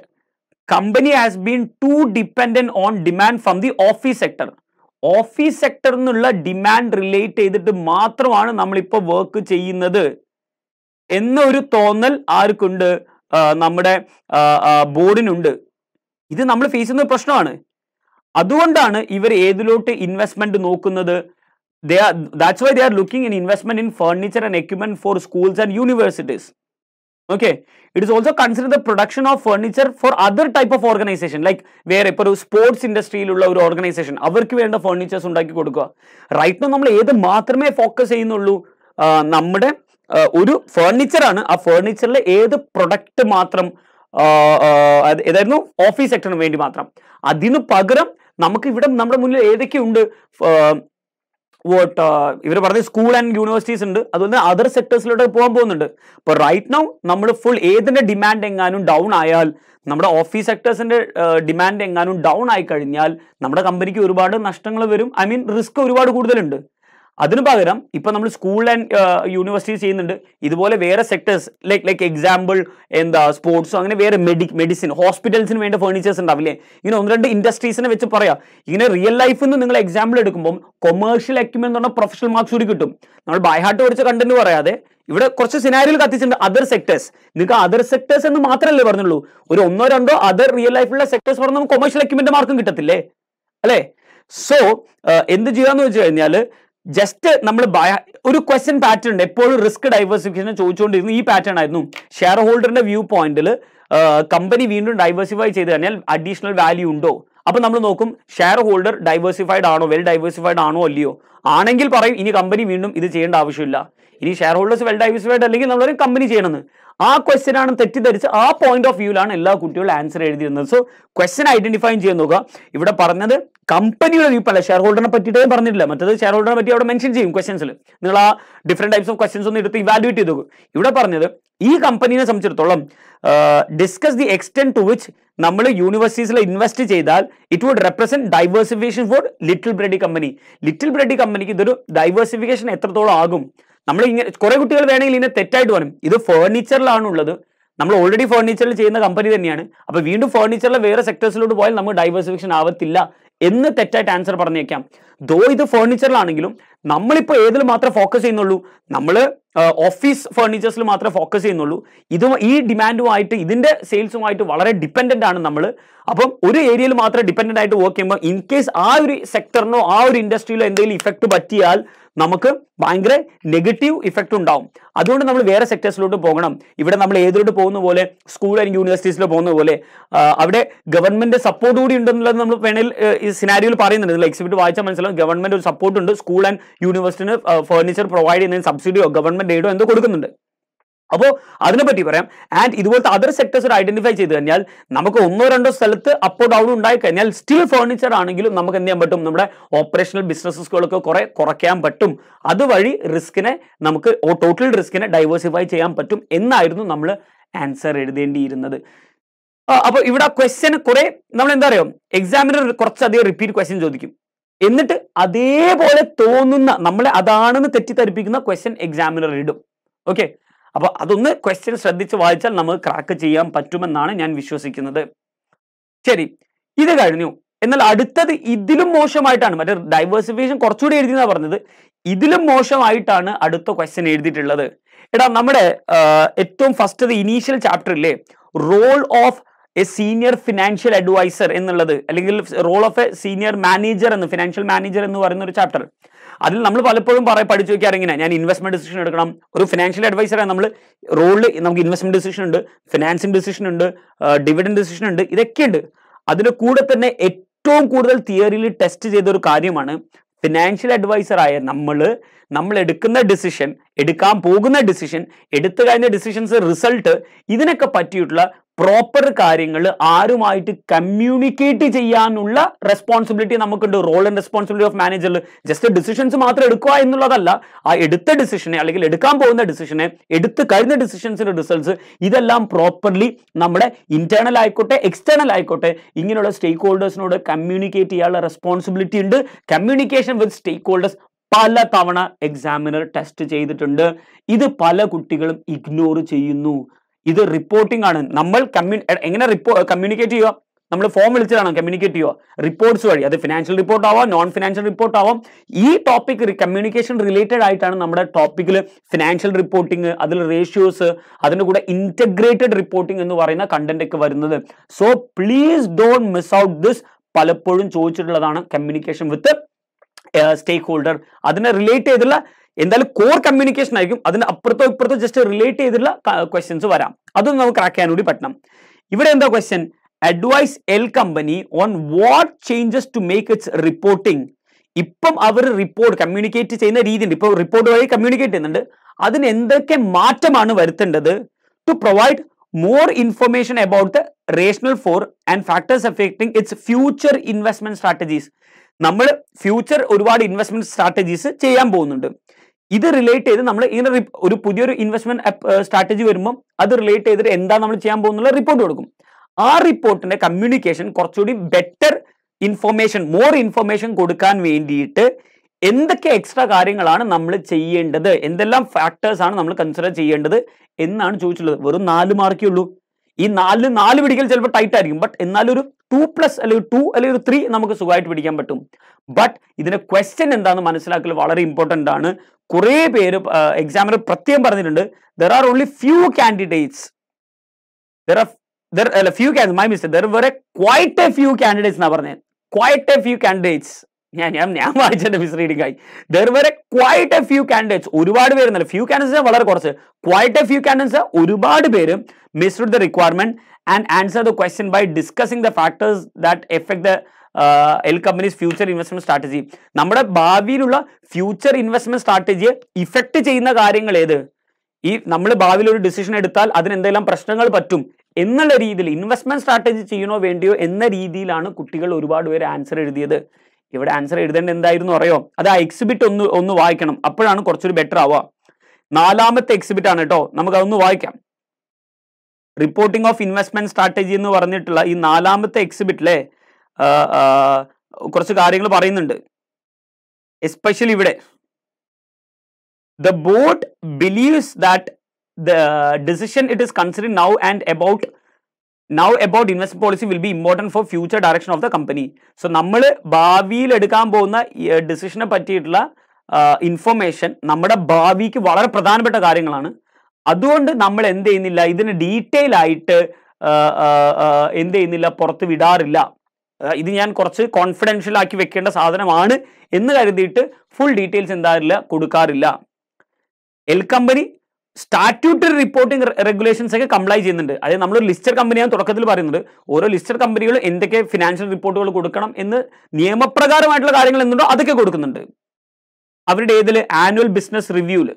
Speaker 1: company has been too dependent on demand from the office sector office സെക്ടറിൽ നിന്നുള്ള ഡിമാൻഡ് റിലേറ്റ് ചെയ്തിട്ട് മാത്രമാണ് നമ്മളിപ്പോൾ വർക്ക് ചെയ്യുന്നത് എന്നൊരു തോന്നൽ ആർക്കുണ്ട് നമ്മുടെ ബോർഡിനുണ്ട് ഇത് നമ്മൾ ഫേസ് ചെയ്യുന്ന പ്രശ്നമാണ് അതുകൊണ്ടാണ് ഇവർ ഏതിലോട്ട് ഇൻവെസ്റ്റ്മെന്റ് നോക്കുന്നത് that's why they are looking in investment in furniture and equipment for schools and universities okay it is also consider the production of furniture for other type of organisation like വേറെ ഇപ്പോൾ ഒരു sports ഇൻഡസ്ട്രിയിലുള്ള ഒരു organisation അവർക്ക് വേണ്ട furnitures ഉണ്ടാക്കി കൊടുക്കുക right നമ്മൾ ഏത് മാത്രമേ ഫോക്കസ് ചെയ്യുന്നുള്ളൂ നമ്മുടെ ഒരു ഫേർണിച്ചറാണ് ആ ഫേർണിച്ചറിലെ ഏത് പ്രൊഡക്റ്റ് മാത്രം ഏതായിരുന്നു ഓഫീസ് സെക്ടറിന് വേണ്ടി മാത്രം അതിനു പകരം നമുക്ക് ഇവിടെ നമ്മുടെ മുന്നിൽ ഏതൊക്കെയുണ്ട് വോട്ട് uh, ഇവർ പറഞ്ഞ സ്കൂൾ ആൻഡ് യൂണിവേഴ്സിറ്റീസ് ഉണ്ട് അതുകൊണ്ട് അതർ സെക്ടേഴ്സിലോട്ട് പോകാൻ പോകുന്നുണ്ട് അപ്പോൾ റൈറ്റ് നൗ നമ്മൾ ഫുൾ ഏതിൻ്റെ ഡിമാൻഡ് എങ്ങാനും ഡൗൺ ആയാൽ നമ്മുടെ ഓഫീസ് സെക്ടേഴ്സിൻ്റെ ഡിമാൻഡ് എങ്ങാനും ഡൗൺ ആയി കഴിഞ്ഞാൽ നമ്മുടെ കമ്പനിക്ക് ഒരുപാട് നഷ്ടങ്ങൾ വരും ഐ മീൻ റിസ്ക് ഒരുപാട് കൂടുതലുണ്ട് അതിനു പകരം ഇപ്പം നമ്മൾ സ്കൂൾ ആൻഡ് യൂണിവേഴ്സിറ്റി ചെയ്യുന്നുണ്ട് ഇതുപോലെ വേറെ സെക്ടേഴ്സ് ലൈക്ക് ലൈക്ക് എക്സാമ്പിൾ എന്താ സ്പോർട്സ് അങ്ങനെ വേറെ മെഡി മെഡിസിൻ ഹോസ്പിറ്റൽസിന് വേണ്ട ഫേണിച്ചേഴ്സ് ഉണ്ടാവില്ലേ ഇങ്ങനെ ഒന്ന് രണ്ട് ഇൻഡസ്ട്രീസിനെ വെച്ച് പറയാം ഇങ്ങനെ റിയൽ ലൈഫിൽ നിന്ന് നിങ്ങൾ എക്സാമ്പിൾ എടുക്കുമ്പോൾ കൊമേഴ്ഷ്യൽ അക്യൂമൻ എന്ന് പറഞ്ഞാൽ പ്രൊഫഷണൽ മാർക്സ് കൂടി കിട്ടും നമ്മൾ ബൈഹാർട്ട് കുറച്ച് കണ്ടെന്ന് പറയാതെ ഇവിടെ കുറച്ച് സിനാരിയിൽ കത്തിച്ചിട്ടുണ്ട് അതർ സെക്ടേഴ്സ് നിങ്ങൾക്ക് അതർ സെക്ടേഴ്സ് എന്ന് മാത്രമല്ലേ പറഞ്ഞുള്ളൂ ഒരു ഒന്നോ രണ്ടോ അതർ റിയൽ ലൈഫിലുള്ള സെക്ടേഴ്സ് പറഞ്ഞാൽ കൊമേഴ്ഷ്യൽ അക്യുമെന്റ് മാർക്കും കിട്ടത്തില്ലേ അല്ലേ സോ uh, എന്ത് ചെയ്യാന്ന് വെച്ച് കഴിഞ്ഞാൽ ജസ്റ്റ് നമ്മൾ ഒരു ക്വസ്റ്റ്യൻ പാറ്റേൺ ഉണ്ട് എപ്പോഴും റിസ്ക് ഡൈവേഴ്സിഫിക്കേഷൻ ചോദിച്ചുകൊണ്ടിരുന്നു ഈ പാറ്റേൺ ആയിരുന്നു ഷെയർ ഹോൾഡറിന്റെ വ്യൂ പോയിന്റിൽ കമ്പനി വീണ്ടും ഡൈവേഴ്സിഫൈ ചെയ്ത് കഴിഞ്ഞാൽ അഡീഷണൽ വാല്യൂ ഉണ്ടോ അപ്പൊ നമ്മൾ നോക്കും ഷെയർ ഹോൾഡർ ഡൈവേഴ്സിഫൈഡ് ആണോ വെൽ ഡൈവേഴ്സിഫൈഡ് ആണോ അല്ലയോ ആണെങ്കിൽ പറയും ഇനി കമ്പനി വീണ്ടും ഇത് ചെയ്യേണ്ട ആവശ്യമില്ല ഇനി ഷെയർ ഹോൾഡേഴ്സ് വെൽ ഡൈവേഴ്സിഫൈഡ് അല്ലെങ്കിൽ നമ്മൾ കമ്പനി ചെയ്യണമെന്ന് ആ ക്വസ്റ്റ്യൻ ആണ് തെറ്റിദ്ധരിച്ച് ആ പോയിന്റ് ഓഫ് വ്യൂവിലാണ് എല്ലാ കുട്ടികളും ആൻസർ എഴുതിയിരുന്നത് സോ ക്വസ്റ്റ്യൻ ഐഡന്റിഫൈ ചെയ്യാൻ നോക്കുക ഇവിടെ പറഞ്ഞത് കമ്പനിയുടെ വ്യൂ ഷെയർ ഹോൾഡറിനെ പറ്റിയിട്ടേ പറഞ്ഞിട്ടില്ല മറ്റത് ഷെയർ ഹോൾഡറിനെ പറ്റി അവിടെ മെൻഷൻ ചെയ്യും ക്വസ്റ്റൻസിൽ നിങ്ങൾ ആ ഡിഫറെന്റ് ടൈപ്സ് ഓഫ് ക്വസ്റ്റൻസ് ഒന്ന് എടുത്ത് ഇവാലുവേറ്റ് നോക്കും ഇവിടെ പറഞ്ഞത് ഈ കമ്പനിയെ സംബന്ധിച്ചിടത്തോളം discuss the extend to which നമ്മൾ യൂണിവേഴ്സിറ്റീസിൽ ഇൻവെസ്റ്റ് ചെയ്താൽ it would represent diversification for little bready company little bready കമ്പനിക്ക് ഇതൊരു ഡൈവേഴ്സിഫിക്കേഷൻ എത്രത്തോളം ആകും നമ്മൾ ഇങ്ങനെ കുറേ കുട്ടികൾ വേണമെങ്കിൽ ഇങ്ങനെ തെറ്റായിട്ട് പറയും ഇത് ഫേർണിച്ചറിലാണുള്ളത് നമ്മൾ ഓൾറെഡി ഫേർണിച്ചറിൽ ചെയ്യുന്ന കമ്പനി തന്നെയാണ് അപ്പോൾ വീണ്ടും ഫേർണിച്ചറിലെ വേറെ സെക്ടേഴ്സിലോട് പോയാൽ നമുക്ക് ഡൈവേഴ്സിഫിക്കേഷൻ ആവത്തില്ല എന്ന് തെറ്റായിട്ട് ആൻസർ പറഞ്ഞേക്കാം ദോ ഇത് ഫേർണിച്ചറിലാണെങ്കിലും നമ്മളിപ്പോൾ ഏതിൽ മാത്രമേ ഫോക്കസ് ചെയ്യുന്നുള്ളൂ നമ്മൾ ഓഫീസ് ഫേർണിച്ചേഴ്സിൽ മാത്രമേ ഫോക്കസ് ചെയ്യുന്നുള്ളൂ ഇത് ഈ ഡിമാൻഡുമായിട്ട് ഇതിൻ്റെ സെയിൽസുമായിട്ട് വളരെ ഡിപ്പെൻഡൻ്റ് ആണ് നമ്മൾ അപ്പം ഒരു ഏരിയയിൽ മാത്രം ഡിപ്പെൻഡൻ്റ് ആയിട്ട് വർക്ക് ചെയ്യുമ്പോൾ ഇൻ കേസ് ആ ഒരു സെക്ടറിനോ ആ ഒരു ഇൻഡസ്ട്രിയിലോ എന്തെങ്കിലും ഇഫക്റ്റ് പറ്റിയാൽ നമുക്ക് ഭയങ്കര നെഗറ്റീവ് ഇഫക്റ്റ് ഉണ്ടാവും അതുകൊണ്ട് നമ്മൾ വേറെ സെക്ടേഴ്സിലോട്ട് പോകണം ഇവിടെ നമ്മൾ ഏതിലോട്ട് പോകുന്ന പോലെ സ്കൂൾ അല്ലെങ്കിൽ യൂണിവേഴ്സിറ്റീസിൽ പോകുന്ന പോലെ അവിടെ ഗവൺമെൻറ് സപ്പോർട്ട് കൂടി ഉണ്ടെന്നുള്ളത് നമ്മൾ വേണേൽ ഈ സിനാരിയോയിൽ പറയുന്നുണ്ട് ഇതിൽ എക്സിബിറ്റ് വായിച്ചാൽ മനസ്സിലാവും ഗവൺമെൻറ് ഒരു സപ്പോർട്ട് ഉണ്ട് സ്കൂൾ ആൻഡ് യൂണിവേഴ്സിറ്റിന് ഫർണിച്ചർ പ്രൊവൈഡ് ചെയ്യുന്നതിന് സബ്സിഡിയോ ഗവൺമെൻറ് എയ്ഡോ എന്തോ കൊടുക്കുന്നുണ്ട് അപ്പോൾ അതിനെ പറ്റി പറയാം ആൻഡ് ഇതുപോലത്തെ അതർ സെക്ടേഴ്സ് ഒരു ഐഡന്റിഫൈ ചെയ്ത് കഴിഞ്ഞാൽ നമുക്ക് ഒന്നോ രണ്ടോ സ്ഥലത്ത് അപ്പോ ഡൗൺ ഉണ്ടായി കഴിഞ്ഞാൽ സ്റ്റിൽ ഫേർണിച്ചർ ആണെങ്കിലും നമുക്ക് എന്ത് ചെയ്യാൻ പറ്റും നമ്മുടെ ഓപ്പറേഷണൽ ബിസിനസ്സുകളൊക്കെ കുറെ കുറയ്ക്കാൻ പറ്റും അതുവഴി റിസ്കിനെ നമുക്ക് ടോട്ടൽ റിസ്കിനെ ഡൈവേഴ്സിഫൈ ചെയ്യാൻ പറ്റും എന്നായിരുന്നു നമ്മൾ ആൻസർ എഴുതേണ്ടിയിരുന്നത് അപ്പോൾ ഇവിടെ ക്വസ്റ്റ്യൻ കുറേ നമ്മൾ എന്താ പറയുക എക്സാമിനർ കുറച്ചധികം റിപ്പീറ്റ് ക്വസ്റ്റ്യൻ ചോദിക്കും എന്നിട്ട് അതേപോലെ തോന്നുന്ന നമ്മളെ അതാണെന്ന് തെറ്റിദ്ധരിപ്പിക്കുന്ന ക്വസ്റ്റ്യൻ എക്സാമിനർ ഇടും ഓക്കെ അപ്പോൾ അതൊന്ന് ക്വസ്റ്റ്യൻ ശ്രദ്ധിച്ച് വായിച്ചാൽ നമുക്ക് ക്രാക്ക് ചെയ്യാൻ പറ്റുമെന്നാണ് ഞാൻ വിശ്വസിക്കുന്നത് ശരി ഇത് കഴിഞ്ഞു എന്നാൽ അടുത്തത് ഇതിലും മോശമായിട്ടാണ് മറ്റേ ഡൈവേഴ്സിഫിക്കേഷൻ കുറച്ചുകൂടി എഴുതിയെന്നാ പറഞ്ഞത് ഇതിലും മോശമായിട്ടാണ് അടുത്ത ക്വസ്റ്റ്യൻ എഴുതിയിട്ടുള്ളത് എടാ നമ്മുടെ ഏറ്റവും ഫസ്റ്റ് ഇനീഷ്യൽ ഇല്ലേ role of a senior financial adviser എന്നുള്ളത് അല്ലെങ്കിൽ role of a senior manager എന്ന് ഫിനാൻഷ്യൽ മാനേജർ എന്ന് പറയുന്ന ഒരു ചാപ്റ്റർ അതിൽ നമ്മൾ പലപ്പോഴും പറ പഠിച്ചു വെക്കാറ് ഇങ്ങനെ ഞാൻ ഇൻവെസ്റ്റ്മെന്റ് ഡിസിഷൻ എടുക്കണം ഒരു ഫിനാൻഷ്യൽ അഡ്വൈസറെ നമ്മൾ റോളിൽ നമുക്ക് ഇൻവെസ്റ്റ്മെന്റ് ഡിസിഷൻ ഉണ്ട് ഫിനാൻസിങ് ഡിസിഷൻ ഉണ്ട് ഡിവിഡൻ ഡിസിഷൻ ഉണ്ട് ഇതൊക്കെ ഉണ്ട് അതിൻ്റെ കൂടെ തന്നെ ഏറ്റവും കൂടുതൽ തിയറിയിൽ ടെസ്റ്റ് ചെയ്ത ഒരു കാര്യമാണ് ഫിനാൻഷ്യൽ അഡ്വൈസറായ നമ്മൾ നമ്മൾ എടുക്കുന്ന ഡിസിഷൻ എടുക്കാൻ പോകുന്ന ഡിസിഷൻ എടുത്തു കഴിഞ്ഞ ഡിസിഷൻസ് റിസൾട്ട് ഇതിനൊക്കെ പറ്റിയിട്ടുള്ള പ്രോപ്പർ കാര്യങ്ങൾ ആരുമായിട്ട് കമ്മ്യൂണിക്കേറ്റ് ചെയ്യാനുള്ള റെസ്പോൺസിബിലിറ്റി നമുക്കുണ്ട് റോൾ ആൻഡ് റെസ്പോൺസിബിലിറ്റി ഓഫ് മാനേജറിൽ ജസ്റ്റ് ഡിസിഷൻസ് മാത്രം എടുക്കുക എന്നുള്ളതല്ല ആ എടുത്ത ഡിസിഷനെ അല്ലെങ്കിൽ എടുക്കാൻ പോകുന്ന ഡിസിഷനെ എടുത്ത് കഴിഞ്ഞ ഡിസിഷൻസിൻ്റെ റിസൾട്ട്സ് ഇതെല്ലാം പ്രോപ്പർലി നമ്മുടെ ഇന്റേണൽ ആയിക്കോട്ടെ എക്സ്റ്റേണൽ ആയിക്കോട്ടെ ഇങ്ങനെയുള്ള സ്റ്റേക്ക് ഹോൾഡേഴ്സിനോട് കമ്മ്യൂണിക്കേറ്റ് ചെയ്യാനുള്ള റെസ്പോൺസിബിലിറ്റി ഉണ്ട് കമ്മ്യൂണിക്കേഷൻ വിത്ത് സ്റ്റേക്ക് ഹോൾഡേഴ്സ് പല തവണ എക്സാമിനർ ടെസ്റ്റ് ചെയ്തിട്ടുണ്ട് ഇത് പല കുട്ടികളും ഇഗ്നോർ ചെയ്യുന്നു ഇത് റിപ്പോർട്ടിംഗ് ആണ് നമ്മൾ കമ്മ്യൂ എങ്ങനെ റിപ്പോ കമ്മ്യൂണിക്കേറ്റ് ചെയ്യുക നമ്മൾ ഫോം വിളിച്ചതാണ് കമ്മ്യൂണിക്കേറ്റ് ചെയ്യുക റിപ്പോർട്ട്സ് വഴി അത് ഫിനാൻഷ്യൽ റിപ്പോർട്ട് ആവാം നോൺ ഫിനാൻഷ്യൽ റിപ്പോർട്ട് ആവാം ഈ ടോപ്പിക് കമ്മ്യൂണിക്കേഷൻ റിലേറ്റഡ് ആയിട്ടാണ് നമ്മുടെ ടോപ്പിക്കിൽ ഫിനാൻഷ്യൽ റിപ്പോർട്ടിംഗ് അതിൽ റേഷ്യോസ് അതിൻ്റെ കൂടെ ഇൻറ്റഗ്രേറ്റഡ് റിപ്പോർട്ടിംഗ് എന്ന് പറയുന്ന കണ്ടന്റ് ഒക്കെ വരുന്നത് so please don't miss out this പലപ്പോഴും ചോദിച്ചിട്ടുള്ളതാണ് കമ്മ്യൂണിക്കേഷൻ വിത്ത് സ്റ്റേക്ക് ഹോൾഡർ അതിനെ റിലേറ്റ് ചെയ്തുള്ള എന്തായാലും കോർ കമ്മ്യൂണിക്കേഷൻ ആയിരിക്കും അതിന് അപ്പുറത്തോ ഇപ്പുറത്തോ ജസ്റ്റ് റിലേറ്റ് ചെയ്തിട്ടുള്ള ക്വസ്റ്റ്യൻസ് വരാം അതൊന്നും നമുക്ക് ക്രാക്ക് ചെയ്യാൻ കൂടി പറ്റണം ഇവിടെ എന്താ question advise L company on what changes to make its reporting ഇപ്പം അവർ റിപ്പോർട്ട് കമ്മ്യൂണിക്കേറ്റ് ചെയ്യുന്ന രീതിയുണ്ട് ഇപ്പോൾ റിപ്പോർട്ട് വഴി കമ്മ്യൂണിക്കേറ്റ് ചെയ്യുന്നുണ്ട് അതിന് എന്തൊക്കെ മാറ്റമാണ് വരുത്തേണ്ടത് to provide more information about the rationale for and factors affecting its future investment strategies നമ്മൾ ഫ്യൂച്ചർ ഒരുപാട് ഇൻവെസ്റ്റ്മെന്റ് സ്ട്രാറ്റജീസ് ചെയ്യാൻ പോകുന്നുണ്ട് ഇത് റിലേറ്റ് ചെയ്ത് നമ്മൾ ഇങ്ങനെ ഒരു പുതിയൊരു ഇൻവെസ്റ്റ്മെന്റ് സ്ട്രാറ്റജി വരുമ്പോൾ അത് റിലേറ്റ് ചെയ്തിട്ട് എന്താ നമ്മൾ ചെയ്യാൻ പോകുന്നുള്ള റിപ്പോർട്ട് കൊടുക്കും ആ റിപ്പോർട്ടിന്റെ കമ്മ്യൂണിക്കേഷൻ കുറച്ചുകൂടി ബെറ്റർ ഇൻഫർമേഷൻ മോർ ഇൻഫർമേഷൻ കൊടുക്കാൻ വേണ്ടിയിട്ട് എന്തൊക്കെ എക്സ്ട്രാ കാര്യങ്ങളാണ് നമ്മൾ ചെയ്യേണ്ടത് എന്തെല്ലാം ഫാക്ടേഴ്സ് ആണ് നമ്മൾ കൺസിഡർ ചെയ്യേണ്ടത് എന്നാണ് ചോദിച്ചിട്ടുള്ളത് വെറും നാല് മാർക്കേ ഉള്ളൂ ഈ നാല് നാല് പിടിക്കൽ ചിലപ്പോൾ ടൈറ്റ് ആയിരിക്കും ബട്ട് എന്നാലൊരു ടു പ്ലസ് അല്ലെങ്കിൽ ടു അല്ലെങ്കിൽ ഒരു ത്രീ നമുക്ക് സുഖമായിട്ട് പിടിക്കാൻ പറ്റും ബട്ട് ഇതിൻ്റെ ക്വസ്റ്റ്യൻ എന്താണെന്ന് മനസ്സിലാക്കൽ വളരെ ഇമ്പോർട്ടൻ്റ് ആണ് കുറേ പേര് എക്സാമിനർ പ്രത്യേകം പറഞ്ഞിട്ടുണ്ട് there are only few candidates there are there അല്ല few my mistake there were a quite a few candidates എന്നാണ് പറഞ്ഞത് ക്വൈറ്റ് എ ഫ്യൂ കാൻഡിഡേറ്റ്സ് ഞാൻ ഞാൻ ഞാൻ വായിച്ചതിന്റെ മിസ് റീഡിംഗ് ആയി there were quite A few candidates ഒരുപാട് പേര് എന്നല്ല ഫ്യൂ കാൻഡിഡേറ്റ്സ് വളരെ കുറച്ച് ക്വാറ്റ് എ ഫ്യൂ കാൻഡിഡേറ്റ്സ് ഒരുപാട് പേര് missed the requirement and answer the question by discussing the factors that affect the L companies future investment strategy നമ്മുടെ ഭാവിയിലുള്ള ഫ്യൂച്ചർ ഇൻവെസ്റ്റ്മെന്റ് സ്ട്രാറ്റജി ഇഫക്ട് ചെയ്യുന്ന കാര്യങ്ങൾ ഏത് ഈ നമ്മൾ ഭാവിയിൽ ഒരു ഡിസിഷൻ എടുത്താൽ അതിന് എന്തെല്ലാം പ്രശ്നങ്ങൾ പറ്റും എന്നുള്ള രീതിയിൽ ഇൻവെസ്റ്റ്മെന്റ് സ്ട്രാറ്റജി ചെയ്യണോ വേണ്ടിയോ എന്ന രീതിയിലാണ് കുട്ടികൾ ഒരുപാട് പേര് ആൻസർ എഴുതിയത് ഇവിടെ ആൻസർ എഴുതേണ്ടത് എന്തായിരുന്നു അറിയോ അത് ആ എക്സിബിറ്റ് ഒന്ന് ഒന്ന് വായിക്കണം അപ്പോഴാണ് കുറച്ചൊരു ബെറ്റർ ആവുക നാലാമത്തെ എക്സിബിറ്റ് ആണ് കേട്ടോ നമുക്ക് അതൊന്ന് വായിക്കാം റിപ്പോർട്ടിംഗ് ഓഫ് ഇൻവെസ്റ്റ്മെന്റ് സ്ട്രാറ്റജി എന്ന് പറഞ്ഞിട്ടുള്ള ഈ നാലാമത്തെ എക്സിബിറ്റിലെ കുറച്ച് കാര്യങ്ങൾ പറയുന്നുണ്ട് എസ്പെഷ്യലി ഇവിടെ the board believes that the decision it is consider now and about now about invest policy will be important for future direction of the company so നമ്മൾ ഭാവിയിൽ എടുക്കാൻ പോകുന്ന ഡിസിഷനെ പറ്റിയിട്ടുള്ള ഇൻഫർമേഷൻ നമ്മുടെ ഭാവിക്ക് വളരെ പ്രധാനപ്പെട്ട കാര്യങ്ങളാണ് അതുകൊണ്ട് നമ്മൾ എന്ത് ചെയ്യുന്നില്ല ഇതിന് ഡീറ്റെയിൽ ആയിട്ട് എന്ത് ചെയ്യുന്നില്ല പുറത്ത് വിടാറില്ല ഇത് ഞാൻ കുറച്ച് കോൺഫിഡൻഷ്യൽ ആക്കി വെക്കേണ്ട സാധനമാണ് എന്ന് കരുതിയിട്ട് ഫുൾ ഡീറ്റെയിൽസ് എന്താറില്ല കൊടുക്കാറില്ല L company statutory reporting regulations ഒക്കെ കംപ്ലൈ ചെയ്യുന്നുണ്ട് അതായത് നമ്മളൊരു ലിസ്റ്റഡ് കമ്പനിയാണ് തുടക്കത്തിൽ പറയുന്നത് ഓരോ ലിസ്റ്റഡ് കമ്പനികൾ എന്തൊക്കെ ഫിനാൻഷ്യൽ റിപ്പോർട്ടുകൾ കൊടുക്കണം എന്ന് നിയമപ്രകാരമായിട്ടുള്ള കാര്യങ്ങൾ എന്തുണ്ടോ അതൊക്കെ കൊടുക്കുന്നുണ്ട് അവരുടെ ഏതിൽ ആനുവൽ ബിസിനസ് റിവ്യൂവിൽ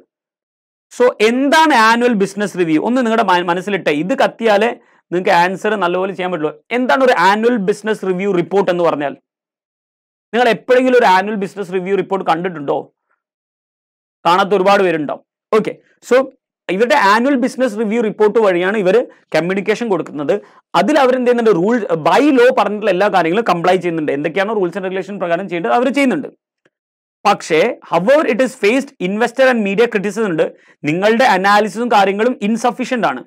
Speaker 1: സോ എന്താണ് ആനുവൽ ബിസിനസ് റിവ്യൂ ഒന്ന് നിങ്ങളുടെ മനസ്സിലിട്ടെ ഇത് കത്തിയാലേ നിങ്ങൾക്ക് ആൻസർ നല്ലപോലെ ചെയ്യാൻ പറ്റുള്ളൂ എന്താണ് ഒരു ആനുവൽ ബിസിനസ് റിവ്യൂ റിപ്പോർട്ട് എന്ന് പറഞ്ഞാൽ നിങ്ങൾ എപ്പോഴെങ്കിലും ഒരു ആനുവൽ ബിസിനസ് റിവ്യൂ റിപ്പോർട്ട് കണ്ടിട്ടുണ്ടോ കാണാത്ത ഒരുപാട് പേരുണ്ടോ ഓക്കെ സോ ഇവരുടെ ആനുവൽ ബിസിനസ് റിവ്യൂ റിപ്പോർട്ട് വഴിയാണ് ഇവർ കമ്മ്യൂണിക്കേഷൻ കൊടുക്കുന്നത് അതിൽ അവർ എന്ത് ചെയ്യുന്നുണ്ട് റൂൾ ബൈ ലോ പറഞ്ഞിട്ടുള്ള എല്ലാ കാര്യങ്ങളും കംപ്ലൈ ചെയ്യുന്നുണ്ട് എന്തൊക്കെയാണോ റൂൾസ് ആൻഡ് റെഗുലേഷൻ പ്രകാരം ചെയ്യേണ്ടത് അവർ ചെയ്യുന്നുണ്ട് പക്ഷേ however it is faced investor and media criticism ഉണ്ട് നിങ്ങളുടെ അനാലിസിസും കാര്യങ്ങളും ഇൻസഫിഷ്യന്റ് ആണ്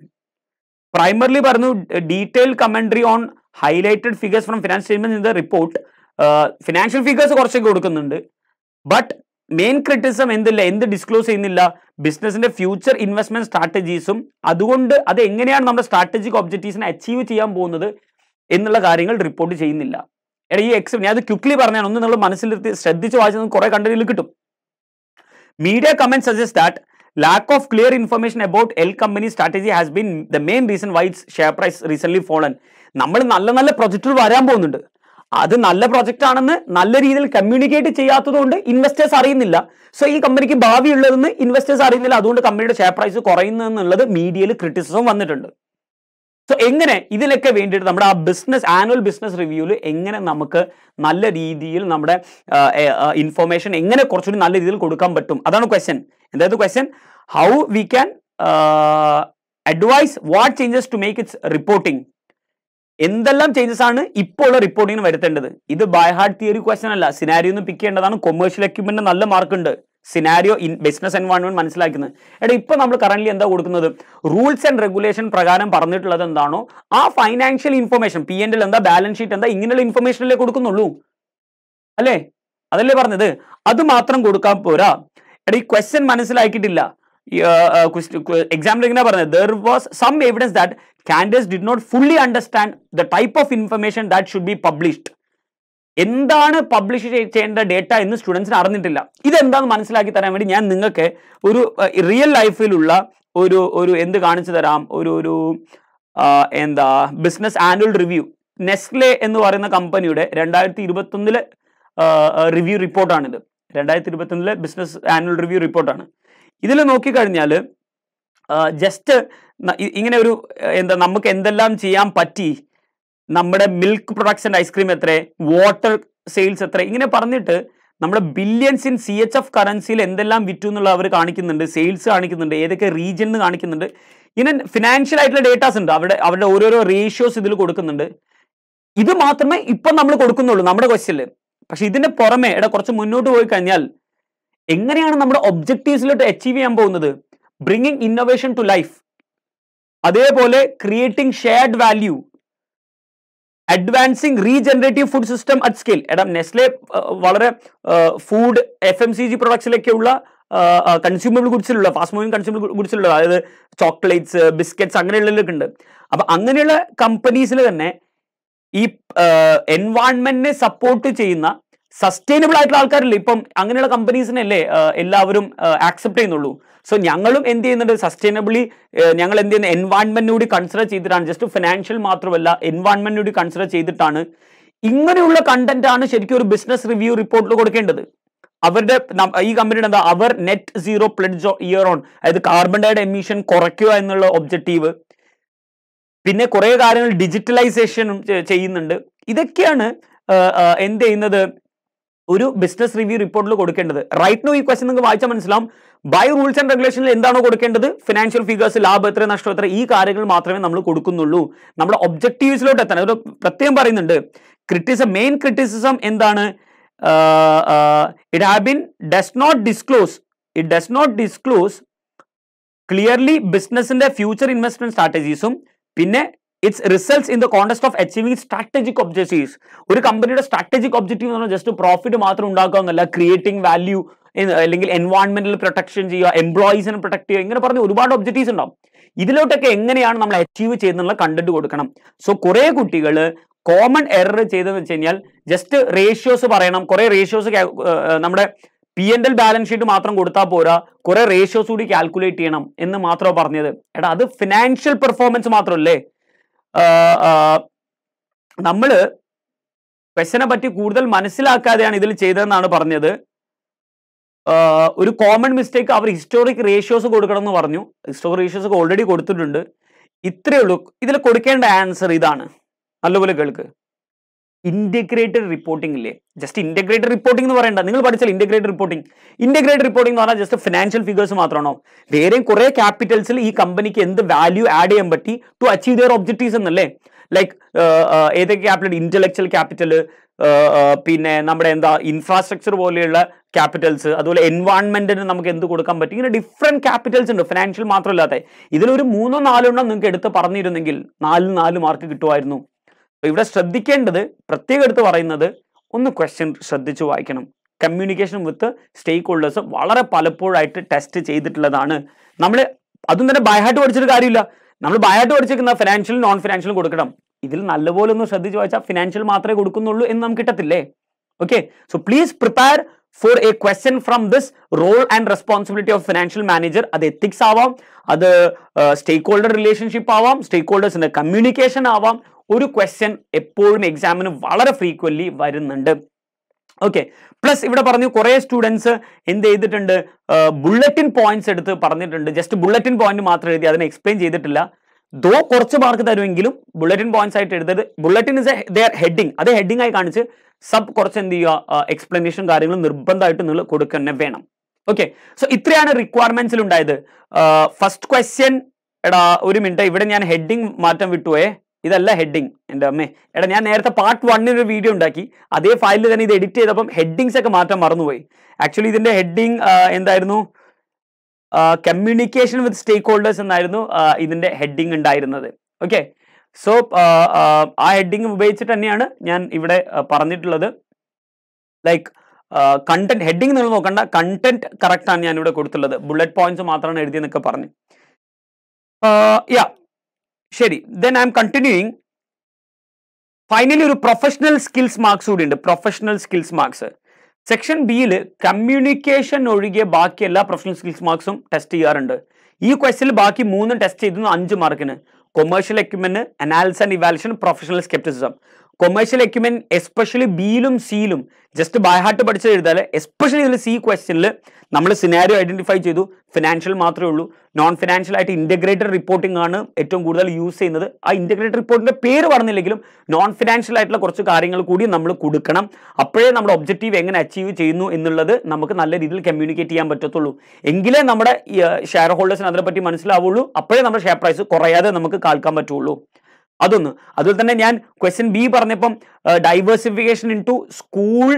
Speaker 1: പ്രൈമർലി പറഞ്ഞു detail commentary on highlighted figures from financial statement in the report financial figures കുറച്ചൊക്കെ കൊടുക്കുന്നുണ്ട് ബട്ട് മെയിൻ ക്രിറ്റിസം എന്തില്ല എന്ത് ഡിസ്ക്ലോസ് ചെയ്യുന്നില്ല ബിസിനസിന്റെ ഫ്യൂച്ചർ ഇൻവെസ്റ്റ്മെന്റ് സ്ട്രാറ്റജീസും അതുകൊണ്ട് അത് എങ്ങനെയാണ് നമ്മുടെ സ്ട്രാറ്റജിക് ഒബ്ജക്റ്റീവ്സിനെ അച്ചീവ് ചെയ്യാൻ പോകുന്നത് എന്നുള്ള കാര്യങ്ങൾ റിപ്പോർട്ട് ചെയ്യുന്നില്ല എടാ ഈ എക്സ് ഞാൻ അത് ക്വിക്ലി പറഞ്ഞാൽ ഒന്ന് നിങ്ങൾ മനസ്സിലെത്തി ശ്രദ്ധിച്ച് വായിച്ചത് കുറേ കണ്ടതിൽ കിട്ടും media comment suggest that lack of clear information about L company strategy has been the main reason why share price recent fallen നമ്മൾ നല്ല നല്ല പ്രൊജക്റ്റുകൾ വരാൻ പോകുന്നുണ്ട് അത് നല്ല പ്രോജക്റ്റ് ആണെന്ന് നല്ല രീതിയിൽ കമ്മ്യൂണിക്കേറ്റ് ചെയ്യാത്തതുകൊണ്ട് ഇൻവെസ്റ്റേഴ്സ് അറിയുന്നില്ല സോ ഈ കമ്പനിക്ക് ഭാവിയുള്ളതെന്ന് ഇൻവെസ്റ്റേഴ്സ് അറിയുന്നില്ല അതുകൊണ്ട് കമ്പനിയുടെ ഷെയർ പ്രൈസ് കുറയുന്നു എന്നുള്ളത് മീഡിയയിൽ ക്രിറ്റിസിസം വന്നിട്ടുണ്ട് സോ എങ്ങനെ ഇതിനൊക്കെ വേണ്ടിയിട്ട് നമ്മുടെ ആ ബിസിനസ് ആനുവൽ ബിസിനസ് റിവ്യൂവിൽ എങ്ങനെ നമുക്ക് നല്ല രീതിയിൽ നമ്മുടെ ഇൻഫോർമേഷൻ എങ്ങനെ കുറച്ചുകൂടി നല്ല രീതിയിൽ കൊടുക്കാൻ പറ്റും അതാണ് ക്വസ്റ്റ്യൻ എന്തായത് question how we can advise what changes to make its reporting എന്തെല്ലാം ചേഞ്ചസ് ആണ് ഇപ്പോൾ ഉള്ള റിപ്പോർട്ടിങ്ങിന് വരുത്തേണ്ടത് ഇത് ബൈ ഹാർട്ട് തിയറി ക്വസ്റ്റൻ അല്ല സിനാരിയോ ഒന്ന് പിക്ക് ചെയ്യേണ്ടതാണ് കൊമേഴ്ഷ്യൽ എക്യുപ്മെന്റ് നല്ല മാർക്ക് ഉണ്ട് സിനാരിയോ ഇൻ ബിസിനസ് എൻവയോൺമെന്റ് മനസ്സിലാക്കുന്നത് എടാ ഇപ്പൊ നമ്മൾ കറന്റ് എന്താ കൊടുക്കുന്നത് റൂൾസ് ആൻഡ് റെഗുലേഷൻ പ്രകാരം പറഞ്ഞിട്ടുള്ളത് എന്താണോ ആ ഫൈനാൻഷ്യൽ ഇൻഫർമേഷൻ പി എൻ്റെ എന്താ ബാലൻസ് ഷീറ്റ് എന്താ ഇങ്ങനെയുള്ള ഇൻഫർമേഷനിലേ കൊടുക്കുന്നുള്ളൂ അല്ലേ അതല്ലേ പറഞ്ഞത് അത് മാത്രം കൊടുക്കാൻ പോരാ എടാ ഈ ക്വസ്റ്റ്യൻ മനസ്സിലാക്കിയിട്ടില്ല എക്സാമ്പിൾ ഇങ്ങനെ പറഞ്ഞത് there was some evidence that candidates did not fully understand the type of information that should be published എന്താണ് പബ്ലിഷ് ചെയ്യേണ്ട ഡേറ്റ എന്ന് സ്റ്റുഡൻസിന് അറിഞ്ഞിട്ടില്ല ഇതെന്താന്ന് മനസ്സിലാക്കി തരാൻ വേണ്ടി ഞാൻ നിങ്ങൾക്ക് ഒരു റിയൽ ലൈഫിലുള്ള ഒരു ഒരു എന്ത് കാണിച്ചു തരാം ഒരു ഒരു എന്താ ബിസിനസ് ആനുവൽ റിവ്യൂ നെസ്ലെ എന്ന് പറയുന്ന കമ്പനിയുടെ രണ്ടായിരത്തി ഇരുപത്തൊന്നിലെ റിവ്യൂ റിപ്പോർട്ടാണിത് രണ്ടായിരത്തി ഇരുപത്തൊന്നിലെ ബിസിനസ് ആനുവൽ റിവ്യൂ റിപ്പോർട്ടാണ് ഇതിൽ നോക്കിക്കഴിഞ്ഞാൽ ജസ്റ്റ് ഇങ്ങനെ ഒരു എന്താ നമുക്ക് എന്തെല്ലാം ചെയ്യാൻ പറ്റി നമ്മുടെ മിൽക്ക് പ്രൊഡക്ഷൻ ഐസ്ക്രീം എത്ര വാട്ടർ സെയിൽസ് എത്ര ഇങ്ങനെ പറഞ്ഞിട്ട് നമ്മുടെ billions in C H F കറൻസിയിൽ എന്തെല്ലാം വിറ്റു എന്നുള്ള അവർ കാണിക്കുന്നുണ്ട് സെയിൽസ് കാണിക്കുന്നുണ്ട് ഏതൊക്കെ റീജിയനിൽ കാണിക്കുന്നുണ്ട് ഇങ്ങനെ ഫിനാൻഷ്യൽ ആയിട്ടുള്ള ഡേറ്റാസ് ഉണ്ട് അവിടെ അവരുടെ ഓരോരോ റേഷ്യോസ് ഇതിൽ കൊടുക്കുന്നുണ്ട് ഇത് മാത്രമേ ഇപ്പം നമ്മൾ കൊടുക്കുന്നുള്ളൂ നമ്മുടെ ക്വസ്റ്റ്യനിൽ പക്ഷെ ഇതിന്റെ പുറമെ ഇവിടെ കുറച്ച് മുന്നോട്ട് പോയി കഴിഞ്ഞാൽ എങ്ങനെയാണ് നമ്മുടെ ഒബ്ജക്റ്റീവ്സിലോട്ട് അച്ചീവ് ചെയ്യാൻ പോകുന്നത് ബ്രിങ്ങിങ് ഇന്നോവേഷൻ ടു ലൈഫ് അതേപോലെ creating shared value advancing regenerative food system at scale എടാ നെസ്ലെ വളരെ food F M C G പ്രൊഡക്ട്സിലൊക്കെയുള്ള കൺസ്യൂമബിൾ ഗുഡ്സിലുള്ള ഫാസ്റ്റ് മൂവിങ് കൺസ്യൂമബിൾ ഗുഡ്സിലുള്ള അതായത് ചോക്ലേറ്റ്സ് ബിസ്ക്കറ്റ്സ് അങ്ങനെയുള്ളതിലൊക്കെ ഉണ്ട് അപ്പൊ അങ്ങനെയുള്ള കമ്പനീസിൽ തന്നെ ഈ എൻവയോൺമെന്റിനെ സപ്പോർട്ട് ചെയ്യുന്ന സസ്റ്റൈനബിൾ ആയിട്ടുള്ള ആൾക്കാരില്ല ഇപ്പം അങ്ങനെയുള്ള കമ്പനീസിനല്ലേ എല്ലാവരും ആക്സെപ്റ്റ് ചെയ്യുന്നുള്ളൂ സോ ഞങ്ങളും എന്ത് ചെയ്യുന്നുണ്ട് സസ്റ്റൈനബിളി ഞങ്ങൾ എന്ത് ചെയ്യുന്ന കൂടി കൺസിഡർ ചെയ്തിട്ടാണ് ജസ്റ്റ് ഫിനാൻഷ്യൽ മാത്രമല്ല കൂടി കൺസിഡർ ചെയ്തിട്ടാണ് ഇങ്ങനെയുള്ള കണ്ടന്റ് ആണ് ശരിക്കും ഒരു ബിസിനസ് റിവ്യൂ റിപ്പോർട്ടിൽ കൊടുക്കേണ്ടത് അവരുടെ ഈ കമ്പനിയുടെ എന്താ അവർ net zero pledge year on അതായത് കാർബൺ ഡൈ എമിഷൻ കുറയ്ക്കുക എന്നുള്ള ഒബ്ജക്റ്റീവ് പിന്നെ കുറേ കാര്യങ്ങൾ ഡിജിറ്റലൈസേഷനും ചെയ്യുന്നുണ്ട് ഇതൊക്കെയാണ് എന്ത് ചെയ്യുന്നത് ഒരു ബിസിനസ് റിവ്യൂ റിപ്പോർട്ടിൽ കൊടുക്കേണ്ടത് റൈറ്റ് നോ ഈ ക്വസ്റ്റൻ നിങ്ങൾക്ക് വായിച്ചാൽ മനസ്സിലാവും ബൈ റൂൾസ് ആൻഡ് റെഗുലേഷനിൽ എന്താണോ കൊടുക്കേണ്ടത് ഫിനാൻഷ്യൽ ഫിഗേഴ്സ് ലാഭം എത്ര നഷ്ടം എത്ര ഈ കാര്യങ്ങൾ മാത്രമേ നമ്മൾ കൊടുക്കുന്നുള്ളൂ നമ്മുടെ ഒബ്ജക്റ്റീവ്സിലോട്ട് എത്താൻ ഒരു പ്രത്യേകം പറയുന്നുണ്ട് ക്രിറ്റിസം മെയിൻ ക്രിറ്റിസിസം എന്താണ് it have been does not disclose it does not disclose clearly ബിസിനസിന്റെ ഫ്യൂച്ചർ ഇൻവെസ്റ്റ്മെന്റ് സ്ട്രാറ്റജീസും പിന്നെ its results in the context of achieving strategic objectives ഒരു കമ്പനിയുടെ സ്ട്രാറ്റജിക് ഒബ്ജക്റ്റീവ് എന്ന് പറഞ്ഞാൽ ജസ്റ്റ് പ്രോഫിറ്റ് മാത്രം ഉണ്ടാക്കുക എന്നല്ല ക്രിയേറ്റിംഗ് വാല്യൂ അല്ലെങ്കിൽ എൻവയോൺമെന്റൽ പ്രൊട്ടക്ഷൻ ചെയ്യുക എംപ്ലോയീസിനെ പ്രൊട്ടക്ട് ചെയ്യുക ഇങ്ങനെ പറഞ്ഞ് ഒരുപാട് ഒബ്ജക്റ്റീവ്സ് ഉണ്ടാവും ഇതിലോട്ടൊക്കെ എങ്ങനെയാണ് നമ്മൾ അച്ചീവ് ചെയ്യുന്നുള്ള കണ്ടിട്ട് കൊടുക്കണം സോ കുറേ കുട്ടികൾ കോമൺ എറർ ചെയ്തെന്ന് വെച്ച് കഴിഞ്ഞാൽ ജസ്റ്റ് റേഷ്യോസ് പറയണം കുറേ റേഷ്യോസ് നമ്മുടെ P N L balance sheet മാത്രം കൊടുത്താൽ പോരാ കുറേ റേഷ്യോസ് കൂടി കാൽക്കുലേറ്റ് ചെയ്യണം എന്ന് മാത്രമാണ് പറഞ്ഞത് എടാ അത് ഫിനാൻഷ്യൽ പെർഫോമൻസ് മാത്രമല്ലേ നമ്മൾ ക്വസ്റ്റനെ പറ്റി കൂടുതൽ മനസ്സിലാക്കാതെയാണ് ഇതിൽ ചെയ്തതെന്നാണ് പറഞ്ഞത് ഒരു കോമൺ മിസ്റ്റേക്ക് അവർ ഹിസ്റ്റോറിക് റേഷ്യോസ് കൊടുക്കണം എന്ന് പറഞ്ഞു ഹിസ്റ്റോറിക് റേഷ്യോസ് ഓൾറെഡി കൊടുത്തിട്ടുണ്ട് ഇത്രയേ ഉള്ളൂ ഇതിൽ കൊടുക്കേണ്ട ആൻസർ ഇതാണ് നല്ലപോലെ കേൾക്ക് ഇൻറ്റഗ്രേറ്റഡ് റിപ്പോർട്ടിംഗ് ഇല്ലേ ജസ്റ്റ് ഇൻറ്റഗ്രേറ്റഡ് റിപ്പോർട്ടിംഗ് എന്ന് പറയണ്ട നിങ്ങൾ പഠിച്ചാൽ ഇൻറ്റഗ്രേറ്റഡ് റിപ്പോർട്ടിംഗ് ഇൻറ്റഗ്രേറ്റഡ് റിപ്പോർട്ടിംഗ് എന്ന് പറഞ്ഞാൽ ജസ്റ്റ് ഫിനാൻഷ്യൽ ഫിഗേഴ്സ് മാത്രമാണോ വേറെയും കുറേ ക്യാപിറ്റൽസിൽ ഈ കമ്പനിക്ക് എന്ത് വാല്യൂ ആഡ് ചെയ്യാൻ പറ്റി ടു അച്ചീവ് ദിയർ ഒബ്ജക്റ്റീവ്സ് എന്നല്ലേ ലൈക്ക് ഏതൊക്കെ ക്യാപിറ്റൽ ഇൻ്റലക്ച്വൽ ക്യാപിറ്റൽ പിന്നെ നമ്മുടെ എന്താ ഇൻഫ്രാസ്ട്രക്ചർ പോലെയുള്ള ക്യാപിറ്റൽസ് അതുപോലെ എൻവയോൺമെൻറ്റിന് നമുക്ക് എന്ത് കൊടുക്കാൻ പറ്റും ഇങ്ങനെ ഡിഫറെൻറ്റ് ക്യാപിറ്റൽസ് ഉണ്ട് ഫിനാൻഷ്യൽ മാത്രമല്ലാതെ ഇതിലൊരു മൂന്നോ നാലോ എണ്ണം നിങ്ങൾക്ക് എടുത്ത് പറഞ്ഞിരുന്നെങ്കിൽ നാല് നാല് മാർക്ക് കിട്ടുമായിരുന്നു അപ്പോൾ ഇവിടെ ശ്രദ്ധിക്കേണ്ടത് പ്രത്യേകം എടുത്ത് പറയുന്നത് ഒന്ന് ക്വസ്റ്റ്യൻ ശ്രദ്ധിച്ച് വായിക്കണം കമ്മ്യൂണിക്കേഷൻ വിത്ത് സ്റ്റേക്ക് ഹോൾഡേഴ്സ് വളരെ പലപ്പോഴായിട്ട് ടെസ്റ്റ് ചെയ്തിട്ടുള്ളതാണ് നമ്മൾ അതും തന്നെ ബൈഹാർട്ട് പഠിച്ചിട്ട് കാര്യമില്ല നമ്മൾ ബൈഹാർട്ട് പഠിച്ചിരിക്കുന്ന ഫിനാൻഷ്യലും നോൺ ഫിനാൻഷ്യലും കൊടുക്കണം ഇതിൽ നല്ലപോലെ ഒന്ന് ശ്രദ്ധിച്ച് വായിച്ചാൽ ഫിനാൻഷ്യൽ മാത്രമേ കൊടുക്കുന്നുള്ളൂ എന്ന് നമുക്ക് കിട്ടത്തില്ലേ okay so please prepare for a question from this role and responsibility of financial manager അത് എത്തിക്സ് ആവാം അത് സ്റ്റേക്ക് ഹോൾഡർ റിലേഷൻഷിപ്പ് ആവാം സ്റ്റേക്ക് ഹോൾഡേഴ്സിന്റെ കമ്മ്യൂണിക്കേഷൻ ആവാം ഒരു ക്വസ്റ്റ്യൻ എപ്പോഴും എക്സാമിന് വളരെ ഫ്രീക്വൻലി വരുന്നുണ്ട് ഓക്കെ പ്ലസ് ഇവിടെ പറഞ്ഞു കുറേ സ്റ്റുഡൻസ് എന്ത് ചെയ്തിട്ടുണ്ട് ബുള്ളറ്റിൻ പോയിന്റ്സ് എടുത്ത് പറഞ്ഞിട്ടുണ്ട് ജസ്റ്റ് ബുള്ളറ്റിൻ പോയിന്റ് മാത്രം എഴുതി അതിനെ എക്സ്പ്ലെയിൻ ചെയ്തിട്ടില്ല ദോ കുറച്ച് മാർക്ക് തരുമെങ്കിലും ബുള്ളറ്റിൻ പോയിന്റ്സ് ആയിട്ട് എഴുതരുത് ബുള്ളറ്റിൻ ഇസ് ദർ ഹെഡിങ് അത് ഹെഡിങ് ആയി കാണിച്ച് സബ് കുറച്ച് എന്ത് ചെയ്യുക എക്സ്പ്ലനേഷൻ കാര്യങ്ങൾ നിർബന്ധമായിട്ട് നിങ്ങൾ കൊടുക്കുക വേണം ഓക്കെ സോ ഇത്രയാണ് റിക്വയർമെന്റ്സിൽ ഉണ്ടായത് ഫസ്റ്റ് ക്വസ്റ്റ്യൻ എടാ ഒരു മിനിറ്റ് ഇവിടെ ഞാൻ ഹെഡിങ് മാറ്റം വിട്ടുപോയേ ഇതല്ല ഹെഡിങ് എൻ്റെ അമ്മേ എടാ ഞാൻ നേരത്തെ പാർട്ട് വണ്ണിനൊരു വീഡിയോ ഉണ്ടാക്കി അതേ ഫയലിൽ തന്നെ ഇത് എഡിറ്റ് ചെയ്തപ്പം ഹെഡിങ്സ് ഒക്കെ മാറ്റാൻ മറന്നുപോയി ആക്ച്വലി ഇതിൻ്റെ ഹെഡിങ് എന്തായിരുന്നു കമ്മ്യൂണിക്കേഷൻ വിത്ത് സ്റ്റേക്ക് ഹോൾഡേഴ്സ് എന്നായിരുന്നു ഇതിൻ്റെ ഹെഡിങ് ഉണ്ടായിരുന്നത് ഓക്കെ സോ ആ ഹെഡിങ് ഉപയോഗിച്ചിട്ട് തന്നെയാണ് ഞാൻ ഇവിടെ പറഞ്ഞിട്ടുള്ളത് ലൈക്ക് കണ്ടന്റ് ഹെഡിങ് നിങ്ങൾ നോക്കണ്ട കണ്ടന്റ് കറക്റ്റാണ് ഇവിടെ കൊടുത്തുള്ളത് ബുള്ളറ്റ് പോയിന്റ്സ് മാത്രമാണ് എഴുതിയെന്നൊക്കെ പറഞ്ഞു യാ ശരി then I'm continuing finally ഒരു പ്രൊഫഷണൽ സ്കിൽസ് മാർക്സ് കൂടി ഉണ്ട് പ്രൊഫഷണൽ സ്കിൽസ് മാർക്സ് സെക്ഷൻ ബിയിൽ കമ്മ്യൂണിക്കേഷൻ ഒഴികെ ബാക്കി എല്ലാ പ്രൊഫഷണൽ സ്കിൽസ് മാർക്സും ടെസ്റ്റ് ചെയ്യാറുണ്ട് ഈ ക്വസ്റ്റിൽ ബാക്കി മൂന്നും ടെസ്റ്റ് ചെയ്തു അഞ്ച് മാർക്കിന് commercial acumen analysis and evaluation professional scepticism commercial acumen especially ബിയിലും സിയിലും ജസ്റ്റ് ബൈഹാർട്ട് പഠിച്ചത് എഴുതാൽ എസ്പെഷ്യലി ഇതിൽ സി ക്വസ്റ്റ്യനിൽ നമ്മൾ സിനാരിയോ ഐഡന്റിഫൈ ചെയ്തു ഫിനാൻഷ്യൽ മാത്രമേ ഉള്ളൂ നോൺ ഫിനാൻഷ്യൽ ആയിട്ട് ഇന്റഗ്രേറ്റഡ് റിപ്പോർട്ടിംഗ് ആണ് ഏറ്റവും കൂടുതൽ യൂസ് ചെയ്യുന്നത് ആ ഇന്റഗ്രേറ്റഡ് റിപ്പോർട്ടിൻ്റെ പേര് പറഞ്ഞില്ലെങ്കിലും നോൺ ഫിനാൻഷ്യൽ ആയിട്ടുള്ള കുറച്ച് കാര്യങ്ങൾ കൂടി നമ്മൾ കൊടുക്കണം അപ്പോഴേ നമ്മുടെ ഒബ്ജക്റ്റീവ് എങ്ങനെ അച്ചീവ് ചെയ്യുന്നു എന്നുള്ളത് നമുക്ക് നല്ല രീതിയിൽ കമ്മ്യൂണിക്കേറ്റ് ചെയ്യാൻ പറ്റത്തുള്ളൂ എങ്കിലേ നമ്മുടെ ഷെയർ ഹോൾഡേഴ്സിന് അതിനെപ്പറ്റി മനസ്സിലാവുള്ളൂ അപ്പോഴേ നമ്മുടെ ഷെയർ പ്രൈസ് കുറയാതെ നമുക്ക് കാൽക്കാൻ പറ്റുള്ളൂ അതൊന്ന് അതുപോലെ തന്നെ ഞാൻ ക്വസ്റ്റ്യൻ ബി പറഞ്ഞപ്പം diversification into school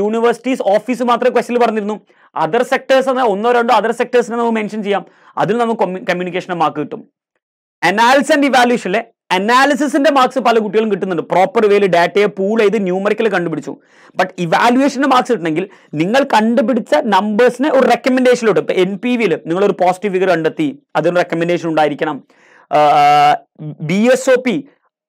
Speaker 1: universities office മാത്രമേ ക്വസ്റ്റിൽ പറഞ്ഞിരുന്നു അതർ സെക്ടേഴ്സ് എന്നാൽ ഒന്നോ രണ്ടോ അതർ സെക്ടേഴ്സിനെ നമുക്ക് മെൻഷൻ ചെയ്യാം അതിന് നമുക്ക് കമ്മ്യൂണിക്കേഷൻ മാർക്ക് കിട്ടും അനാലിസിസ് ആൻഡ് ഇവാലുവേഷനിലെ അനാലിസിന്റെ മാർക്സ് പല കുട്ടികളും കിട്ടുന്നുണ്ട് പ്രോപ്പർ വേയിൽ ഡാറ്റയെ പൂൾ ചെയ്ത് ന്യൂമറിക്കൽ കണ്ടുപിടിച്ചു ബട്ട് ഇവാലുവേഷന്റെ മാർക്സ് കിട്ടണമെങ്കിൽ നിങ്ങൾ കണ്ടുപിടിച്ച നമ്പേഴ്സിനെ ഒരു റെക്കമെൻഡേഷനിലോട്ട് ഇപ്പൊ എൻ പി വിയിൽ നിങ്ങളൊരു പോസിറ്റീവ് ഫിഗർ കണ്ടെത്തി അതിന് റെക്കമെൻഡേഷൻ ഉണ്ടായിരിക്കണം ബി എസ് ഒ പി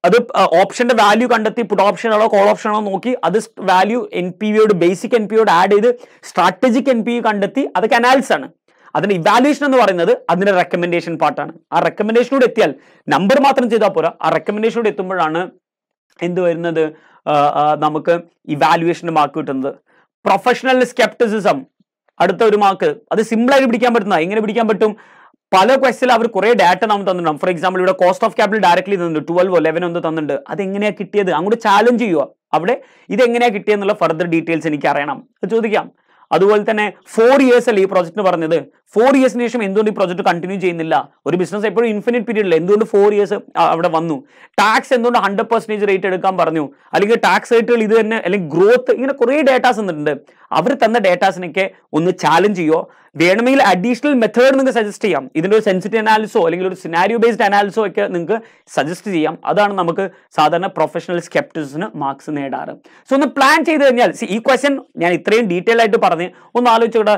Speaker 1: അത് ഓപ്ഷന്റെ വാല്യൂ കണ്ടെത്തി പുട്ട് ഓപ്ഷൻ ആണോ കോൾ ഓപ്ഷൻ ആണോ നോക്കി അത് വാല്യൂ എൻ പി വിയോട് ബേസിക് എൻ പി വിയോട് ആഡ് ചെയ്ത് സ്ട്രാറ്റജിക് എൻ പി വി കണ്ടെത്തി അതൊക്കെ അനാലിസ് ആണ് അതിന്റെ ഇവാലുവേഷൻ എന്ന് പറയുന്നത് അതിന്റെ റെക്കമെൻഡേഷൻ പാർട്ടാണ് ആ റെക്കമെൻഡേഷനോട് എത്തിയാൽ നമ്പർ മാത്രം ചെയ്താൽ പോരാ ആ റെക്കമെൻഡേഷനോട് എത്തുമ്പോഴാണ് എന്ത് വരുന്നത് നമുക്ക് ഇവാലുവേഷന്റെ മാർക്ക് കിട്ടുന്നത് പ്രൊഫഷണൽ സ്കെപ്റ്റിസിസം അടുത്ത ഒരു മാർക്ക് അത് സിമ്പിളായിട്ട് പിടിക്കാൻ പറ്റുന്ന എങ്ങനെ പിടിക്കാൻ പറ്റും പല ക്വസ്റ്റിൽ അവർ കുറേ ഡാറ്റ നമ്മൾ തന്നിട്ടുണ്ട് ഫോർ എക്സാമ്പിൾ ഇവിടെ കോസ്റ്റ് ഓഫ് ക്യാപിറ്റൽ ഡയറക്ട്ലി തന്നിട്ടുണ്ട് ട്വൽവോ ലെവനോ ഒന്ന് തന്നിട്ടുണ്ട് അതെങ്ങനെയാണ് കിട്ടിയത് അങ്ങോട്ട് ചാലഞ്ച് ചെയ്യുക അവിടെ ഇതെങ്ങനെയാണ് കിട്ടിയെന്നുള്ള ഫർദർ ഡീറ്റെയിൽസ് എനിക്ക് അറിയണം ചോദിക്കാം അതുപോലെ തന്നെ ഫോർ ഇയേഴ്സ് അല്ലേ ഈ പ്രോജക്റ്റ് പറഞ്ഞത് ഫോർ ഇയേഴ്സിന് ശേഷം എന്തുകൊണ്ട് ഈ പ്രോജക്റ്റ് കണ്ടിന്യൂ ചെയ്യുന്നില്ല ഒരു ബിസിനസ് എപ്പോഴും ഇൻഫിനിറ്റ് പീരീഡിൽ എന്തുകൊണ്ട് ഫോർ ഇയേഴ്സ് അവിടെ വന്നു ടാക്സ് എന്തുകൊണ്ട് ഹൺഡ്രഡ് പെർസെൻറ്റേജ് റേറ്റ് എടുക്കാൻ പറഞ്ഞു അല്ലെങ്കിൽ ടാക്സ് റേറ്റുകൾ ഇത് തന്നെ അല്ലെങ്കിൽ ഗ്രോത്ത് ഇങ്ങനെ കുറേ ഡേറ്റാസ് തന്നിട്ടുണ്ട് അവർ തന്ന ഡേറ്റാസിനൊക്കെ ഒന്ന് ചാലഞ്ച് ചെയ്യോ വേണമെങ്കിൽ അഡീഷണൽ മെത്തേഡ് നിങ്ങൾക്ക് സജസ്റ്റ് ചെയ്യാം ഇതിൻ്റെ ഒരു സെൻസിറ്റീവ് അനാലിസോ അല്ലെങ്കിൽ ഒരു സിനാരിയോ ബേസ്ഡ് അനാലിസോ ഒക്കെ നിങ്ങൾക്ക് സജസ്റ്റ് ചെയ്യാം അതാണ് നമുക്ക് സാധാരണ പ്രൊഫഷണൽ സ്കെപ്റ്റിസിന് മാർക്സ് നേടാറ് സോ ഒന്ന് പ്ലാൻ ചെയ്ത് കഴിഞ്ഞാൽ ഈ ക്വസ്റ്റൻ ഞാൻ ഇത്രയും ഡീറ്റെയിൽ ആയിട്ട് പറഞ്ഞ് ഒന്ന് ആലോചിച്ചുകൂടെ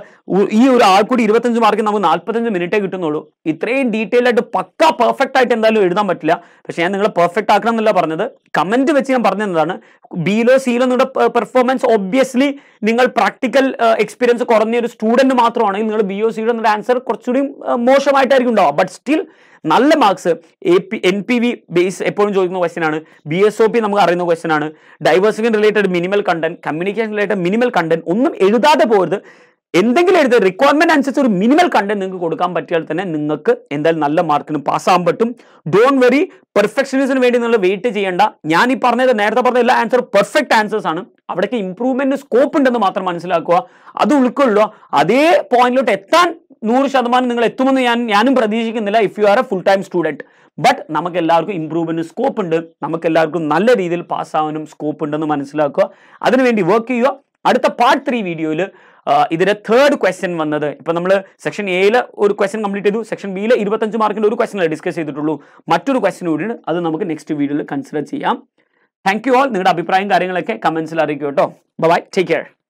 Speaker 1: ഈ ഒരു ആൾക്കൂടി ഇരുപത്തഞ്ച് മാർക്ക് നമുക്ക് നാൽപ്പത്തഞ്ച് മിനിറ്റേ കിട്ടുന്നുള്ളൂ ഇത്രയും ഡീറ്റെയിൽ ആയിട്ട് പക്ക പെർഫെക്റ്റ് ആയിട്ട് എന്തായാലും എഴുതാൻ പറ്റില്ല പക്ഷേ ഞാൻ നിങ്ങളെ പെർഫെക്റ്റ് ആക്കണം എന്നല്ല പറഞ്ഞത് കമൻറ്റ് വെച്ച് ഞാൻ പറഞ്ഞതാണ് ബിയിലോ സിയിലോ നിങ്ങളുടെ പെർഫോമൻസ് ഒബ്വിയസ്ലി നിങ്ങൾ പ്രാക്ടിക്കൽ എക്സ്പീരിയൻസ് uh, കുറഞ്ഞ ഒരു സ്റ്റുഡൻറ്റ് മാത്രമാണെങ്കിൽ നിങ്ങൾ ബി ഒ സിയുടെ എന്നൊരു ആൻസർ കുറച്ചുകൂടി uh, മോശമായിട്ടായിരിക്കും ഉണ്ടാവുക ബട്ട് സ്റ്റിൽ നല്ല marks A P N P V base എപ്പോഴും ചോദിക്കുന്ന ക്വസ്റ്റൻ ആണ് ബി എസ് ഒ പി നമുക്ക് അറിയുന്ന ക്വസ്റ്റൻ ആണ് diversification related minimal content communication related minimal content ഒന്നും എഴുതാതെ പോരുത് എന്തെങ്കിലും എഴുതി റിക്വയർമെന്റ് അനുസരിച്ച് ഒരു മിനിമൽ കണ്ടന്റ് നിങ്ങൾക്ക് കൊടുക്കാൻ പറ്റിയാൽ തന്നെ നിങ്ങൾക്ക് എന്തായാലും നല്ല മാർക്കിന് പാസ്സാകാൻ പറ്റും ഡോൺ വെറി പെർഫെക്ഷനിസിന് വേണ്ടി നിങ്ങൾ വെയിറ്റ് ചെയ്യേണ്ട ഞാൻ ഈ പറഞ്ഞത് നേരത്തെ പറഞ്ഞ എല്ലാ ആൻസർ പെർഫെക്റ്റ് ആൻസേഴ്സ് ആണ് അവിടേക്ക് ഇംപ്രൂവ്മെന്റ് സ്കോപ്പ് ഉണ്ടെന്ന് മാത്രം മനസ്സിലാക്കുക അത് ഉൾക്കൊള്ളുക അതേ പോയിന്റിലോട്ട് എത്താൻ നൂറ് ശതമാനം നിങ്ങൾ എത്തുമെന്ന് ഞാൻ ഞാനും പ്രതീക്ഷിക്കുന്നില്ല if you are a full time student but നമുക്ക് എല്ലാവർക്കും ഇമ്പ്രൂവ്മെൻറ്റിന് സ്കോപ്പ് ഉണ്ട് നമുക്ക് എല്ലാവർക്കും നല്ല രീതിയിൽ പാസ്സാവാനും സ്കോപ്പ് ഉണ്ടെന്ന് മനസ്സിലാക്കുക അതിനുവേണ്ടി വർക്ക് ചെയ്യുക അടുത്ത പാർട്ട് ത്രീ വീഡിയോയിൽ ഇതിൻ്റെ തേർഡ് ക്വസ്റ്റ്യൻ വന്നത് ഇപ്പം നമ്മൾ സെക്ഷൻ എയിലെ ഒരു ക്വസ്റ്റ്യൻ കംപ്ലീറ്റ് ചെയ്തു സെക്ഷൻ ബിയിലെ ഇരുപത്തഞ്ച് മാർക്കിൻ്റെ ഒരു ക്വസ്റ്റ്യനല്ലേ ഡിസ്കസ് ചെയ്തിട്ടുള്ളൂ മറ്റൊരു ക്വസ്റ്റ്യൻ കൂടി അത് നമുക്ക് നെക്സ്റ്റ് വീഡിയോയിൽ കൺസിഡർ ചെയ്യാം താങ്ക് യു ആൾ നിങ്ങളുടെ അഭിപ്രായം കാര്യങ്ങളൊക്കെ കമൻസിൽ അറിയിക്കും കേട്ടോ ബൈ ടേക്ക് കെയർ